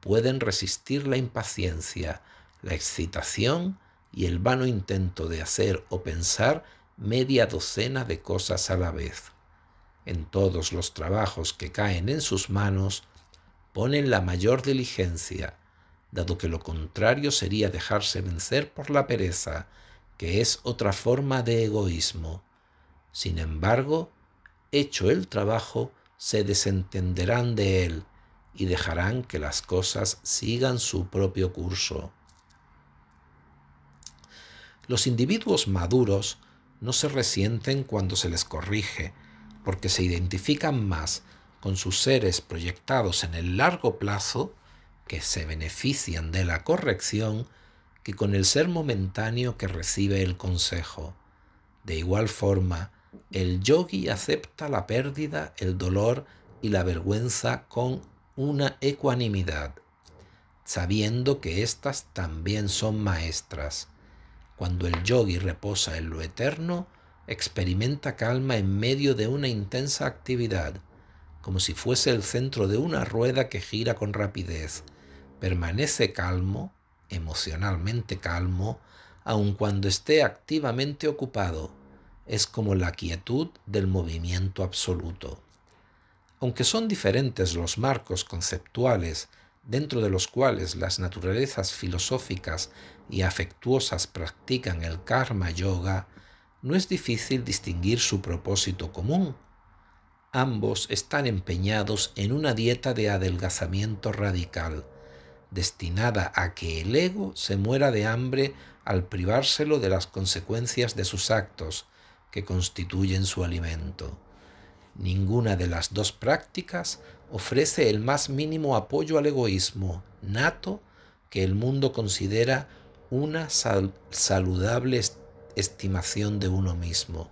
pueden resistir la impaciencia, la excitación y el vano intento de hacer o pensar media docena de cosas a la vez. En todos los trabajos que caen en sus manos, ponen la mayor diligencia, dado que lo contrario sería dejarse vencer por la pereza, que es otra forma de egoísmo. Sin embargo, hecho el trabajo, se desentenderán de él y dejarán que las cosas sigan su propio curso. Los individuos maduros no se resienten cuando se les corrige, porque se identifican más con sus seres proyectados en el largo plazo, que se benefician de la corrección, que con el ser momentáneo que recibe el consejo. De igual forma, el yogi acepta la pérdida, el dolor y la vergüenza con una ecuanimidad, sabiendo que éstas también son maestras. Cuando el yogi reposa en lo eterno, experimenta calma en medio de una intensa actividad, como si fuese el centro de una rueda que gira con rapidez. Permanece calmo, emocionalmente calmo, aun cuando esté activamente ocupado es como la quietud del movimiento absoluto. Aunque son diferentes los marcos conceptuales dentro de los cuales las naturalezas filosóficas y afectuosas practican el karma yoga, no es difícil distinguir su propósito común. Ambos están empeñados en una dieta de adelgazamiento radical, destinada a que el ego se muera de hambre al privárselo de las consecuencias de sus actos, que constituyen su alimento. Ninguna de las dos prácticas ofrece el más mínimo apoyo al egoísmo nato que el mundo considera una saludable estimación de uno mismo.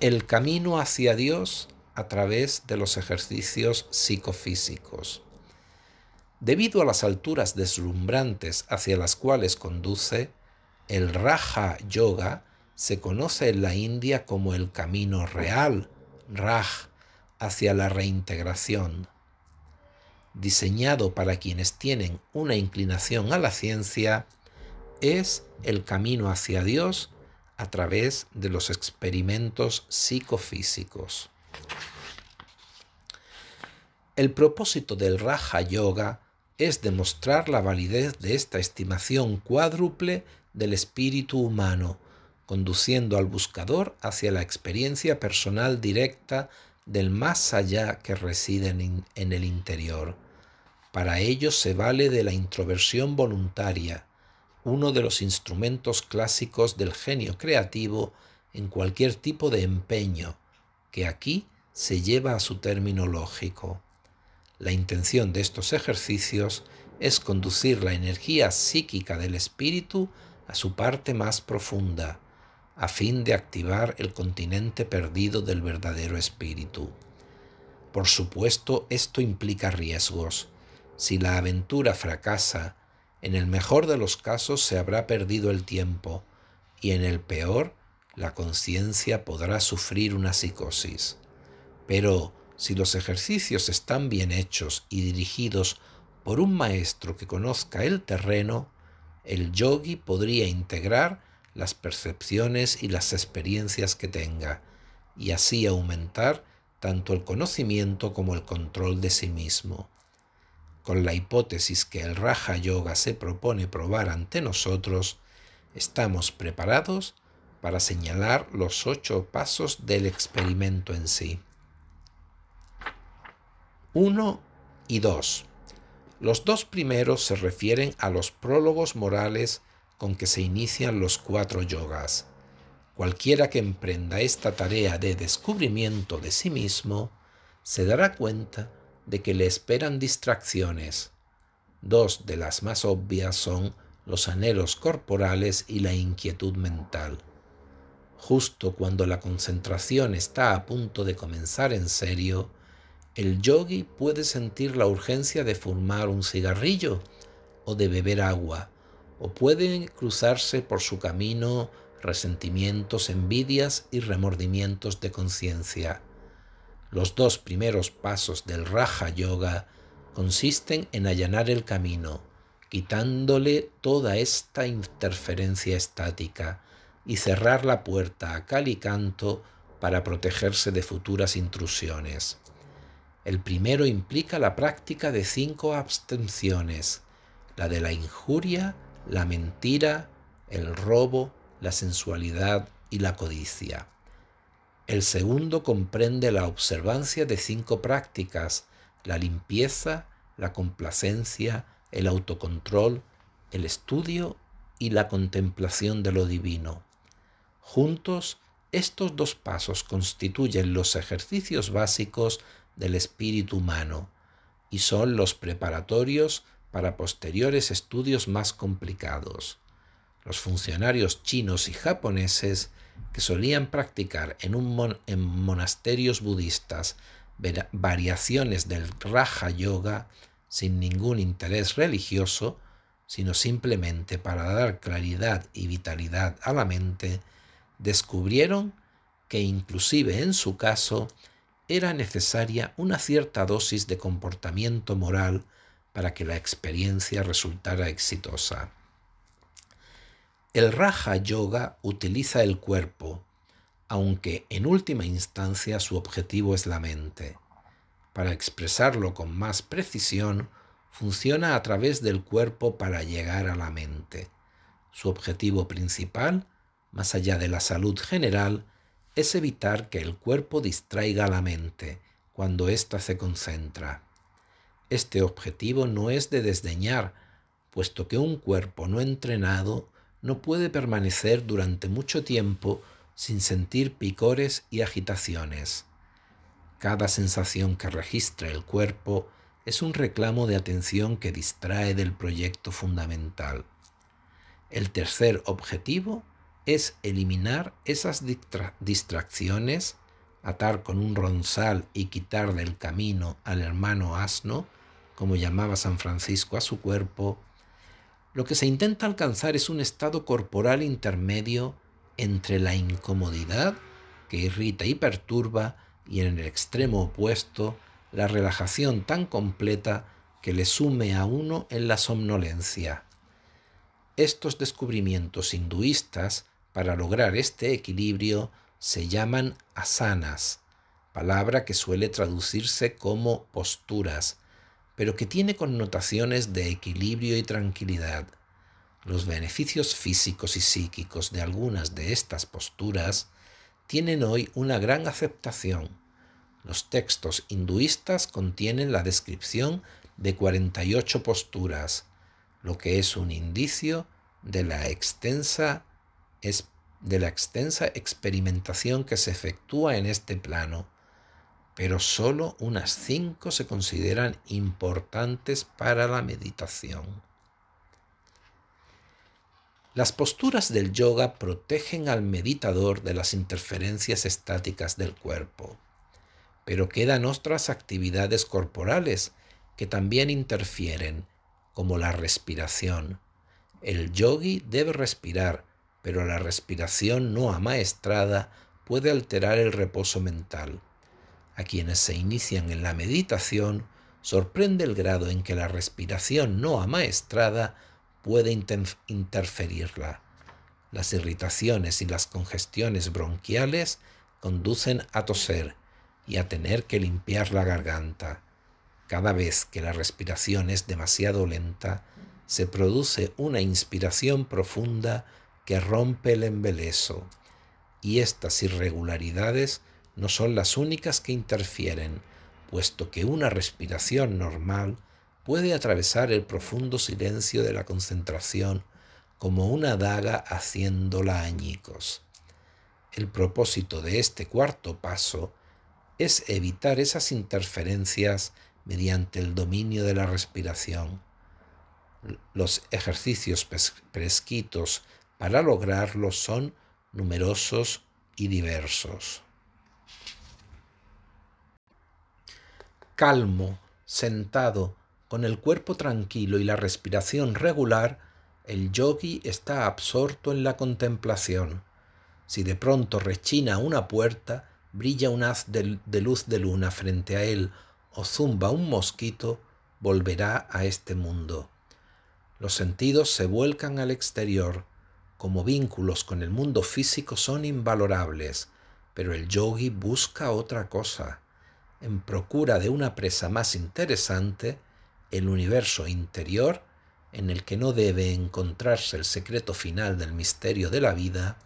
El camino hacia Dios a través de los ejercicios psicofísicos. Debido a las alturas deslumbrantes hacia las cuales conduce, el Raja Yoga se conoce en la India como el camino real, Raj, hacia la reintegración. Diseñado para quienes tienen una inclinación a la ciencia, es el camino hacia Dios a través de los experimentos psicofísicos. El propósito del Raja Yoga es demostrar la validez de esta estimación cuádruple del espíritu humano, conduciendo al buscador hacia la experiencia personal directa del más allá que reside en, el interior. Para ello se vale de la introversión voluntaria, uno de los instrumentos clásicos del genio creativo en cualquier tipo de empeño, que aquí se lleva a su término lógico. La intención de estos ejercicios es conducir la energía psíquica del espíritu a su parte más profunda, a fin de activar el continente perdido del verdadero espíritu. Por supuesto, esto implica riesgos. Si la aventura fracasa, en el mejor de los casos se habrá perdido el tiempo y en el peor, la conciencia podrá sufrir una psicosis. Pero, si los ejercicios están bien hechos y dirigidos por un maestro que conozca el terreno, el yogi podría integrar las percepciones y las experiencias que tenga, y así aumentar tanto el conocimiento como el control de sí mismo. Con la hipótesis que el Raja Yoga se propone probar ante nosotros, estamos preparados para señalar los ocho pasos del experimento en sí. 1 y 2. Los dos primeros se refieren a los prólogos morales con que se inician los cuatro yogas. Cualquiera que emprenda esta tarea de descubrimiento de sí mismo se dará cuenta de que le esperan distracciones. Dos de las más obvias son los anhelos corporales y la inquietud mental. Justo cuando la concentración está a punto de comenzar en serio, el yogi puede sentir la urgencia de fumar un cigarrillo o de beber agua, o pueden cruzarse por su camino resentimientos, envidias y remordimientos de conciencia. Los dos primeros pasos del Raja Yoga consisten en allanar el camino, quitándole toda esta interferencia estática y cerrar la puerta a cal y canto para protegerse de futuras intrusiones. El primero implica la práctica de cinco abstenciones, la de la injuria, la mentira, el robo, la sensualidad y la codicia. El segundo comprende la observancia de cinco prácticas, la limpieza, la complacencia, el autocontrol, el estudio y la contemplación de lo divino. Juntos, estos dos pasos constituyen los ejercicios básicos del espíritu humano y son los preparatorios para posteriores estudios más complicados. Los funcionarios chinos y japoneses que solían practicar en, un en monasterios budistas variaciones del Raja Yoga sin ningún interés religioso, sino simplemente para dar claridad y vitalidad a la mente, descubrieron que inclusive en su caso era necesaria una cierta dosis de comportamiento moral para que la experiencia resultara exitosa. El Raja Yoga utiliza el cuerpo, aunque en última instancia su objetivo es la mente. Para expresarlo con más precisión, funciona a través del cuerpo para llegar a la mente. Su objetivo principal, más allá de la salud general, es evitar que el cuerpo distraiga la mente cuando ésta se concentra. Este objetivo no es de desdeñar, puesto que un cuerpo no entrenado no puede permanecer durante mucho tiempo sin sentir picores y agitaciones. Cada sensación que registra el cuerpo es un reclamo de atención que distrae del proyecto fundamental. El tercer objetivo es eliminar esas distracciones, atar con un ronzal y quitar del camino al hermano asno, como llamaba San Francisco a su cuerpo, lo que se intenta alcanzar es un estado corporal intermedio entre la incomodidad que irrita y perturba y en el extremo opuesto la relajación tan completa que le sume a uno en la somnolencia. Estos descubrimientos hinduistas para lograr este equilibrio se llaman asanas, palabra que suele traducirse como posturas, pero que tiene connotaciones de equilibrio y tranquilidad. Los beneficios físicos y psíquicos de algunas de estas posturas tienen hoy una gran aceptación. Los textos hinduistas contienen la descripción de 48 posturas, lo que es un indicio de la extensa es de la extensa experimentación que se efectúa en este plano, pero solo unas cinco se consideran importantes para la meditación. Las posturas del yoga protegen al meditador de las interferencias estáticas del cuerpo, pero quedan otras actividades corporales que también interfieren, como la respiración. El yogi debe respirar pero la respiración no amaestrada puede alterar el reposo mental. A quienes se inician en la meditación sorprende el grado en que la respiración no amaestrada puede interferirla. Las irritaciones y las congestiones bronquiales conducen a toser y a tener que limpiar la garganta. Cada vez que la respiración es demasiado lenta, se produce una inspiración profunda que rompe el embeleso. Y estas irregularidades no son las únicas que interfieren, puesto que una respiración normal puede atravesar el profundo silencio de la concentración como una daga haciéndola añicos. El propósito de este cuarto paso es evitar esas interferencias mediante el dominio de la respiración. Los ejercicios prescritos para lograrlo son numerosos y diversos. Calmo, sentado, con el cuerpo tranquilo y la respiración regular, el yogi está absorto en la contemplación. Si de pronto rechina una puerta, brilla un haz de, luz de luna frente a él o zumba un mosquito, volverá a este mundo. Los sentidos se vuelcan al exterior, como vínculos con el mundo físico son invalorables, pero el yogi busca otra cosa. En procura de una presa más interesante, el universo interior, en el que no debe encontrarse el secreto final del misterio de la vida,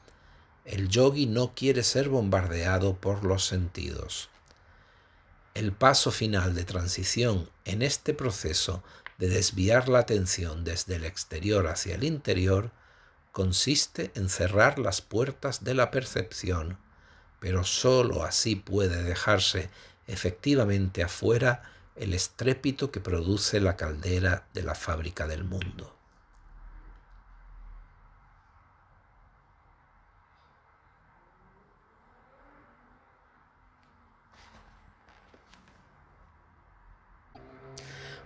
el yogi no quiere ser bombardeado por los sentidos. El paso final de transición en este proceso de desviar la atención desde el exterior hacia el interior consiste en cerrar las puertas de la percepción, pero sólo así puede dejarse efectivamente afuera el estrépito que produce la caldera de la fábrica del mundo.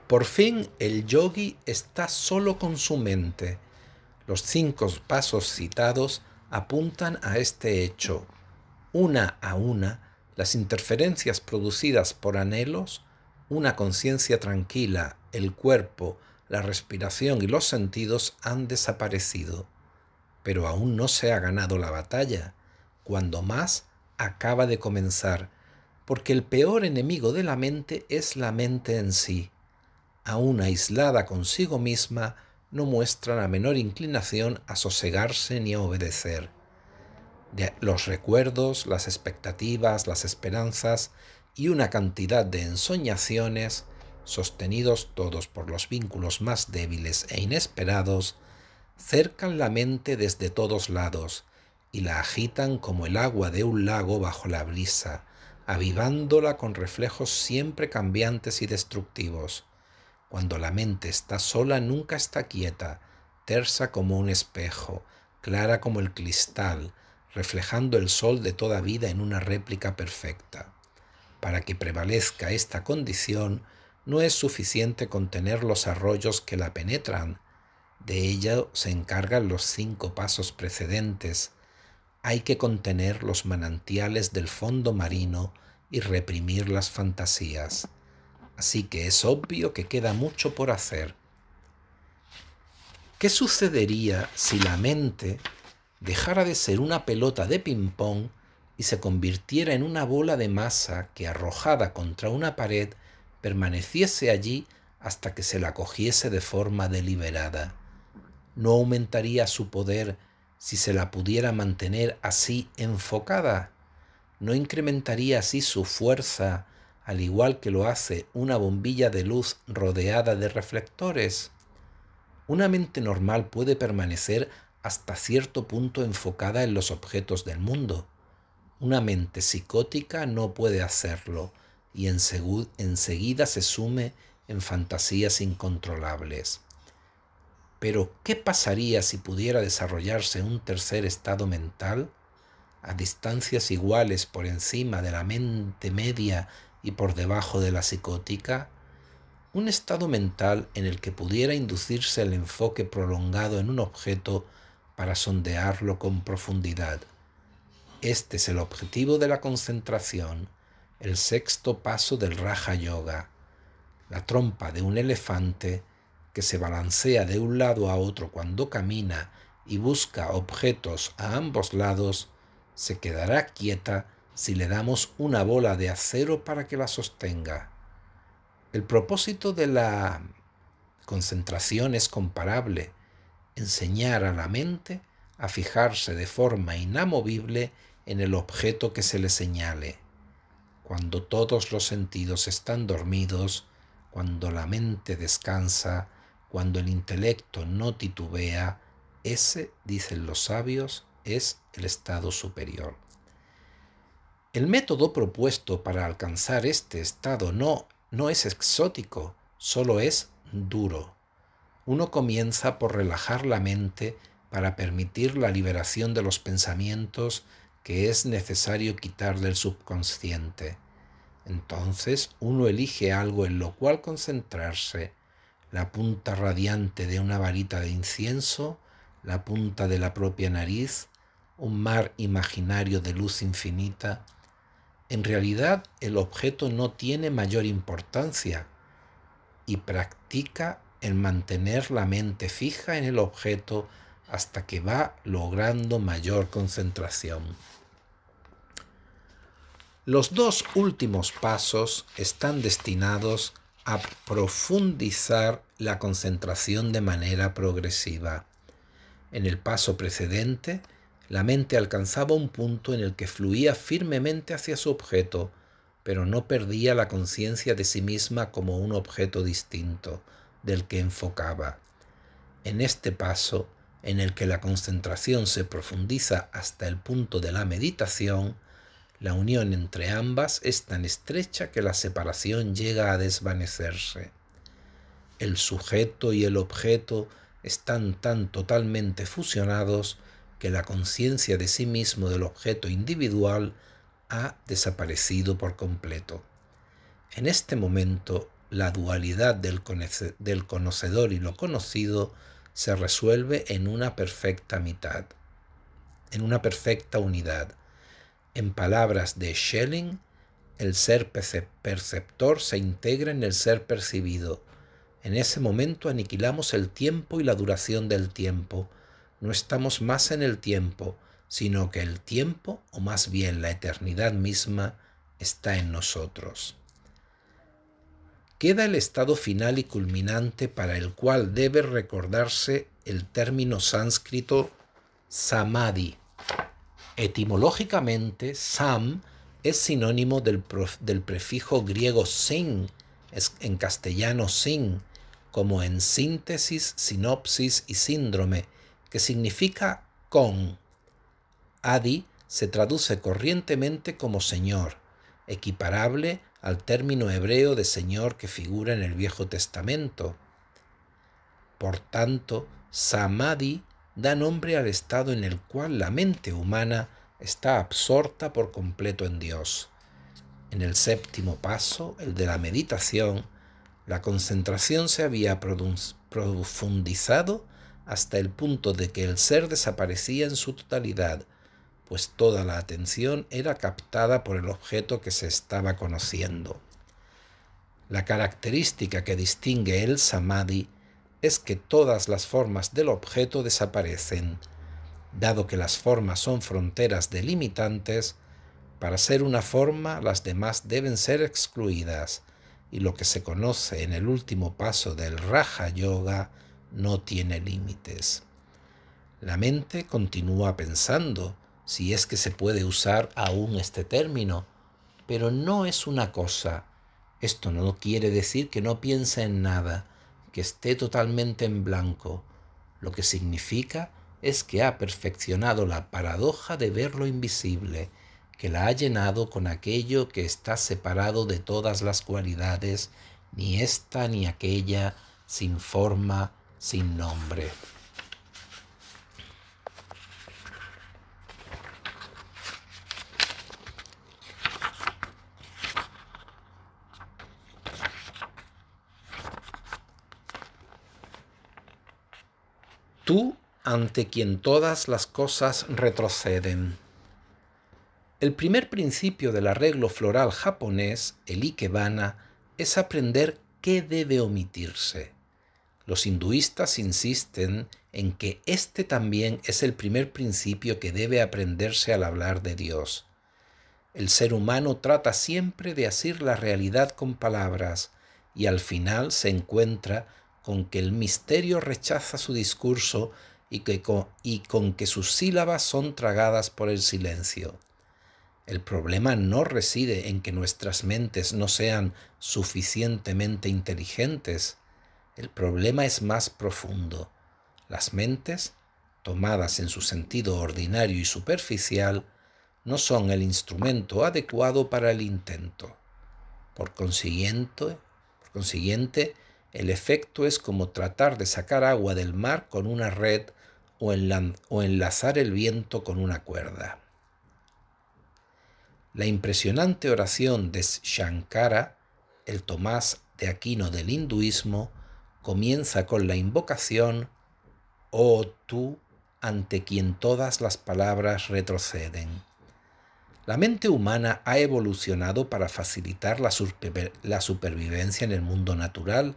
Por fin el yogi está solo con su mente los cinco pasos citados apuntan a este hecho. Una a una, las interferencias producidas por anhelos, una conciencia tranquila, el cuerpo, la respiración y los sentidos han desaparecido. Pero aún no se ha ganado la batalla, cuando más acaba de comenzar, porque el peor enemigo de la mente es la mente en sí. Aún aislada consigo misma, no muestra la menor inclinación a sosegarse ni a obedecer. los recuerdos, las expectativas, las esperanzas y una cantidad de ensoñaciones, sostenidos todos por los vínculos más débiles e inesperados, cercan la mente desde todos lados y la agitan como el agua de un lago bajo la brisa, avivándola con reflejos siempre cambiantes y destructivos cuando la mente está sola nunca está quieta, tersa como un espejo, clara como el cristal, reflejando el sol de toda vida en una réplica perfecta. Para que prevalezca esta condición, no es suficiente contener los arroyos que la penetran. De ella se encargan los cinco pasos precedentes. Hay que contener los manantiales del fondo marino y reprimir las fantasías. Así que es obvio que queda mucho por hacer. ¿Qué sucedería si la mente dejara de ser una pelota de ping-pong y se convirtiera en una bola de masa que arrojada contra una pared permaneciese allí hasta que se la cogiese de forma deliberada? ¿No aumentaría su poder si se la pudiera mantener así enfocada? ¿No incrementaría así su fuerza al igual que lo hace una bombilla de luz rodeada de reflectores. Una mente normal puede permanecer hasta cierto punto enfocada en los objetos del mundo. Una mente psicótica no puede hacerlo y enseguida se sume en fantasías incontrolables. Pero, ¿qué pasaría si pudiera desarrollarse un tercer estado mental? A distancias iguales por encima de la mente media y por debajo de la psicótica, un estado mental en el que pudiera inducirse el enfoque prolongado en un objeto para sondearlo con profundidad. Este es el objetivo de la concentración, el sexto paso del Raja Yoga, la trompa de un elefante que se balancea de un lado a otro cuando camina y busca objetos a ambos lados, se quedará quieta si le damos una bola de acero para que la sostenga. El propósito de la concentración es comparable, enseñar a la mente a fijarse de forma inamovible en el objeto que se le señale. Cuando todos los sentidos están dormidos, cuando la mente descansa, cuando el intelecto no titubea, ese, dicen los sabios, es el estado superior. El método propuesto para alcanzar este estado no, no es exótico, solo es duro. Uno comienza por relajar la mente para permitir la liberación de los pensamientos que es necesario quitar del subconsciente. Entonces uno elige algo en lo cual concentrarse, la punta radiante de una varita de incienso, la punta de la propia nariz, un mar imaginario de luz infinita, en realidad el objeto no tiene mayor importancia y practica el mantener la mente fija en el objeto hasta que va logrando mayor concentración. Los dos últimos pasos están destinados a profundizar la concentración de manera progresiva. En el paso precedente, la mente alcanzaba un punto en el que fluía firmemente hacia su objeto, pero no perdía la conciencia de sí misma como un objeto distinto del que enfocaba. En este paso, en el que la concentración se profundiza hasta el punto de la meditación, la unión entre ambas es tan estrecha que la separación llega a desvanecerse. El sujeto y el objeto están tan totalmente fusionados que la conciencia de sí mismo del objeto individual ha desaparecido por completo. En este momento, la dualidad del, conocedor y lo conocido se resuelve en una perfecta mitad, en una perfecta unidad. En palabras de Schelling, el ser perceptor se integra en el ser percibido. En ese momento aniquilamos el tiempo y la duración del tiempo, no estamos más en el tiempo, sino que el tiempo, o más bien la eternidad misma, está en nosotros. Queda el estado final y culminante para el cual debe recordarse el término sánscrito samadhi. Etimológicamente, sam es sinónimo del, prefijo griego sin, en castellano sin, como en síntesis, sinopsis y síndrome, que significa con. Adi se traduce corrientemente como Señor, equiparable al término hebreo de Señor que figura en el Viejo Testamento. Por tanto, Samadhi da nombre al estado en el cual la mente humana está absorta por completo en Dios. En el séptimo paso, el de la meditación, la concentración se había profundizado hasta el punto de que el ser desaparecía en su totalidad, pues toda la atención era captada por el objeto que se estaba conociendo. La característica que distingue el samadhi es que todas las formas del objeto desaparecen, dado que las formas son fronteras delimitantes, para ser una forma las demás deben ser excluidas, y lo que se conoce en el último paso del Raja Yoga no tiene límites. La mente continúa pensando, si es que se puede usar aún este término, pero no es una cosa. Esto no quiere decir que no piense en nada, que esté totalmente en blanco. Lo que significa es que ha perfeccionado la paradoja de ver lo invisible, que la ha llenado con aquello que está separado de todas las cualidades, ni esta ni aquella, sin forma, sin nombre. Tú ante quien todas las cosas retroceden. El primer principio del arreglo floral japonés, el ikebana, es aprender qué debe omitirse. Los hinduistas insisten en que este también es el primer principio que debe aprenderse al hablar de Dios. El ser humano trata siempre de asir la realidad con palabras y al final se encuentra con que el misterio rechaza su discurso y, que y con que sus sílabas son tragadas por el silencio. El problema no reside en que nuestras mentes no sean suficientemente inteligentes, el problema es más profundo. Las mentes, tomadas en su sentido ordinario y superficial, no son el instrumento adecuado para el intento. Por consiguiente, por consiguiente, el efecto es como tratar de sacar agua del mar con una red o, o enlazar el viento con una cuerda. La impresionante oración de Shankara, el Tomás de Aquino del hinduismo, comienza con la invocación, oh tú ante quien todas las palabras retroceden. La mente humana ha evolucionado para facilitar la, supervivencia en el mundo natural.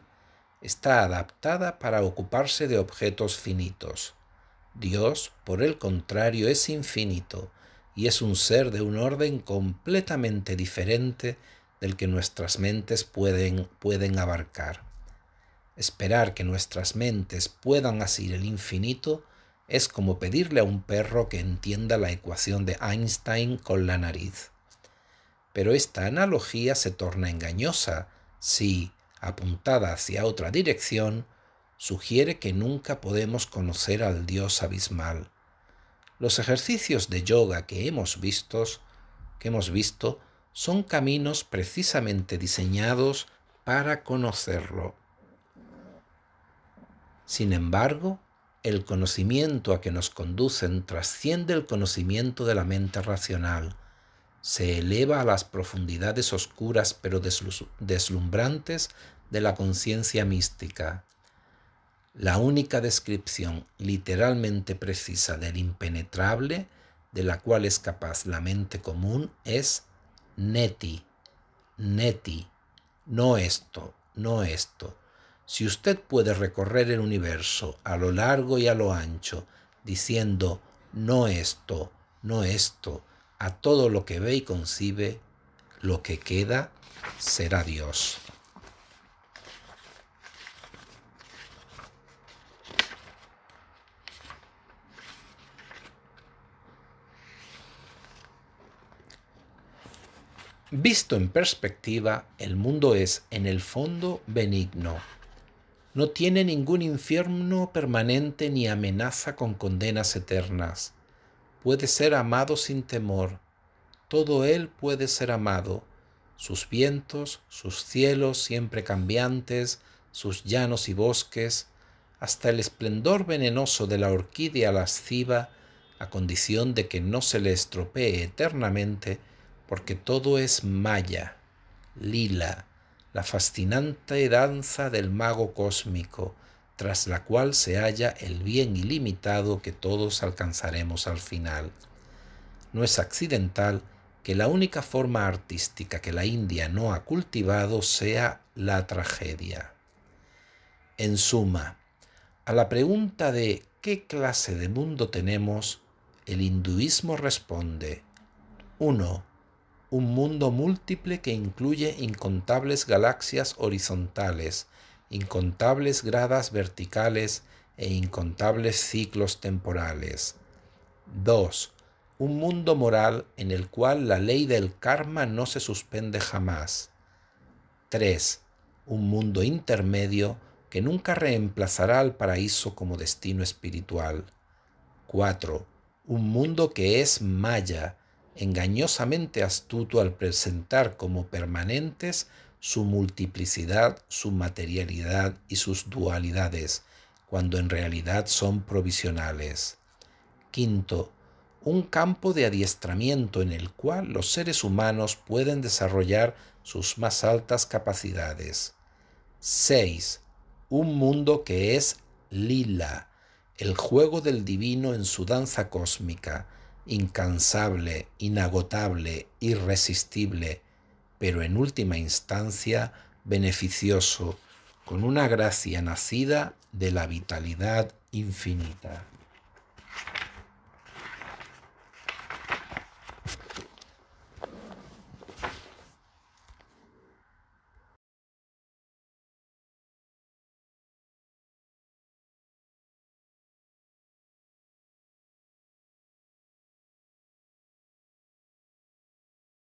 Está adaptada para ocuparse de objetos finitos. Dios, por el contrario, es infinito y es un ser de un orden completamente diferente del que nuestras mentes pueden abarcar. Esperar que nuestras mentes puedan asir el infinito es como pedirle a un perro que entienda la ecuación de Einstein con la nariz. Pero esta analogía se torna engañosa si, apuntada hacia otra dirección, sugiere que nunca podemos conocer al Dios abismal. Los ejercicios de yoga que hemos, vistos, que hemos visto son caminos precisamente diseñados para conocerlo. Sin embargo, el conocimiento a que nos conducen trasciende el conocimiento de la mente racional, se eleva a las profundidades oscuras pero deslumbrantes de la conciencia mística. La única descripción literalmente precisa del impenetrable de la cual es capaz la mente común es neti, neti, no esto, no esto, si usted puede recorrer el universo a lo largo y a lo ancho, diciendo no esto, no esto, a todo lo que ve y concibe, lo que queda será Dios. Visto en perspectiva, el mundo es en el fondo benigno, no tiene ningún infierno permanente ni amenaza con condenas eternas. Puede ser amado sin temor. Todo él puede ser amado. Sus vientos, sus cielos siempre cambiantes, sus llanos y bosques, hasta el esplendor venenoso de la orquídea lasciva, a condición de que no se le estropee eternamente, porque todo es maya, lila, la fascinante danza del mago cósmico, tras la cual se halla el bien ilimitado que todos alcanzaremos al final. No es accidental que la única forma artística que la India no ha cultivado sea la tragedia. En suma, a la pregunta de qué clase de mundo tenemos, el hinduismo responde 1 un mundo múltiple que incluye incontables galaxias horizontales, incontables gradas verticales e incontables ciclos temporales. 2. Un mundo moral en el cual la ley del karma no se suspende jamás. 3. Un mundo intermedio que nunca reemplazará al paraíso como destino espiritual. 4. Un mundo que es Maya, engañosamente astuto al presentar como permanentes su multiplicidad, su materialidad y sus dualidades, cuando en realidad son provisionales. Quinto, un campo de adiestramiento en el cual los seres humanos pueden desarrollar sus más altas capacidades. 6. Un mundo que es lila, el juego del divino en su danza cósmica, incansable, inagotable, irresistible, pero en última instancia beneficioso, con una gracia nacida de la vitalidad infinita.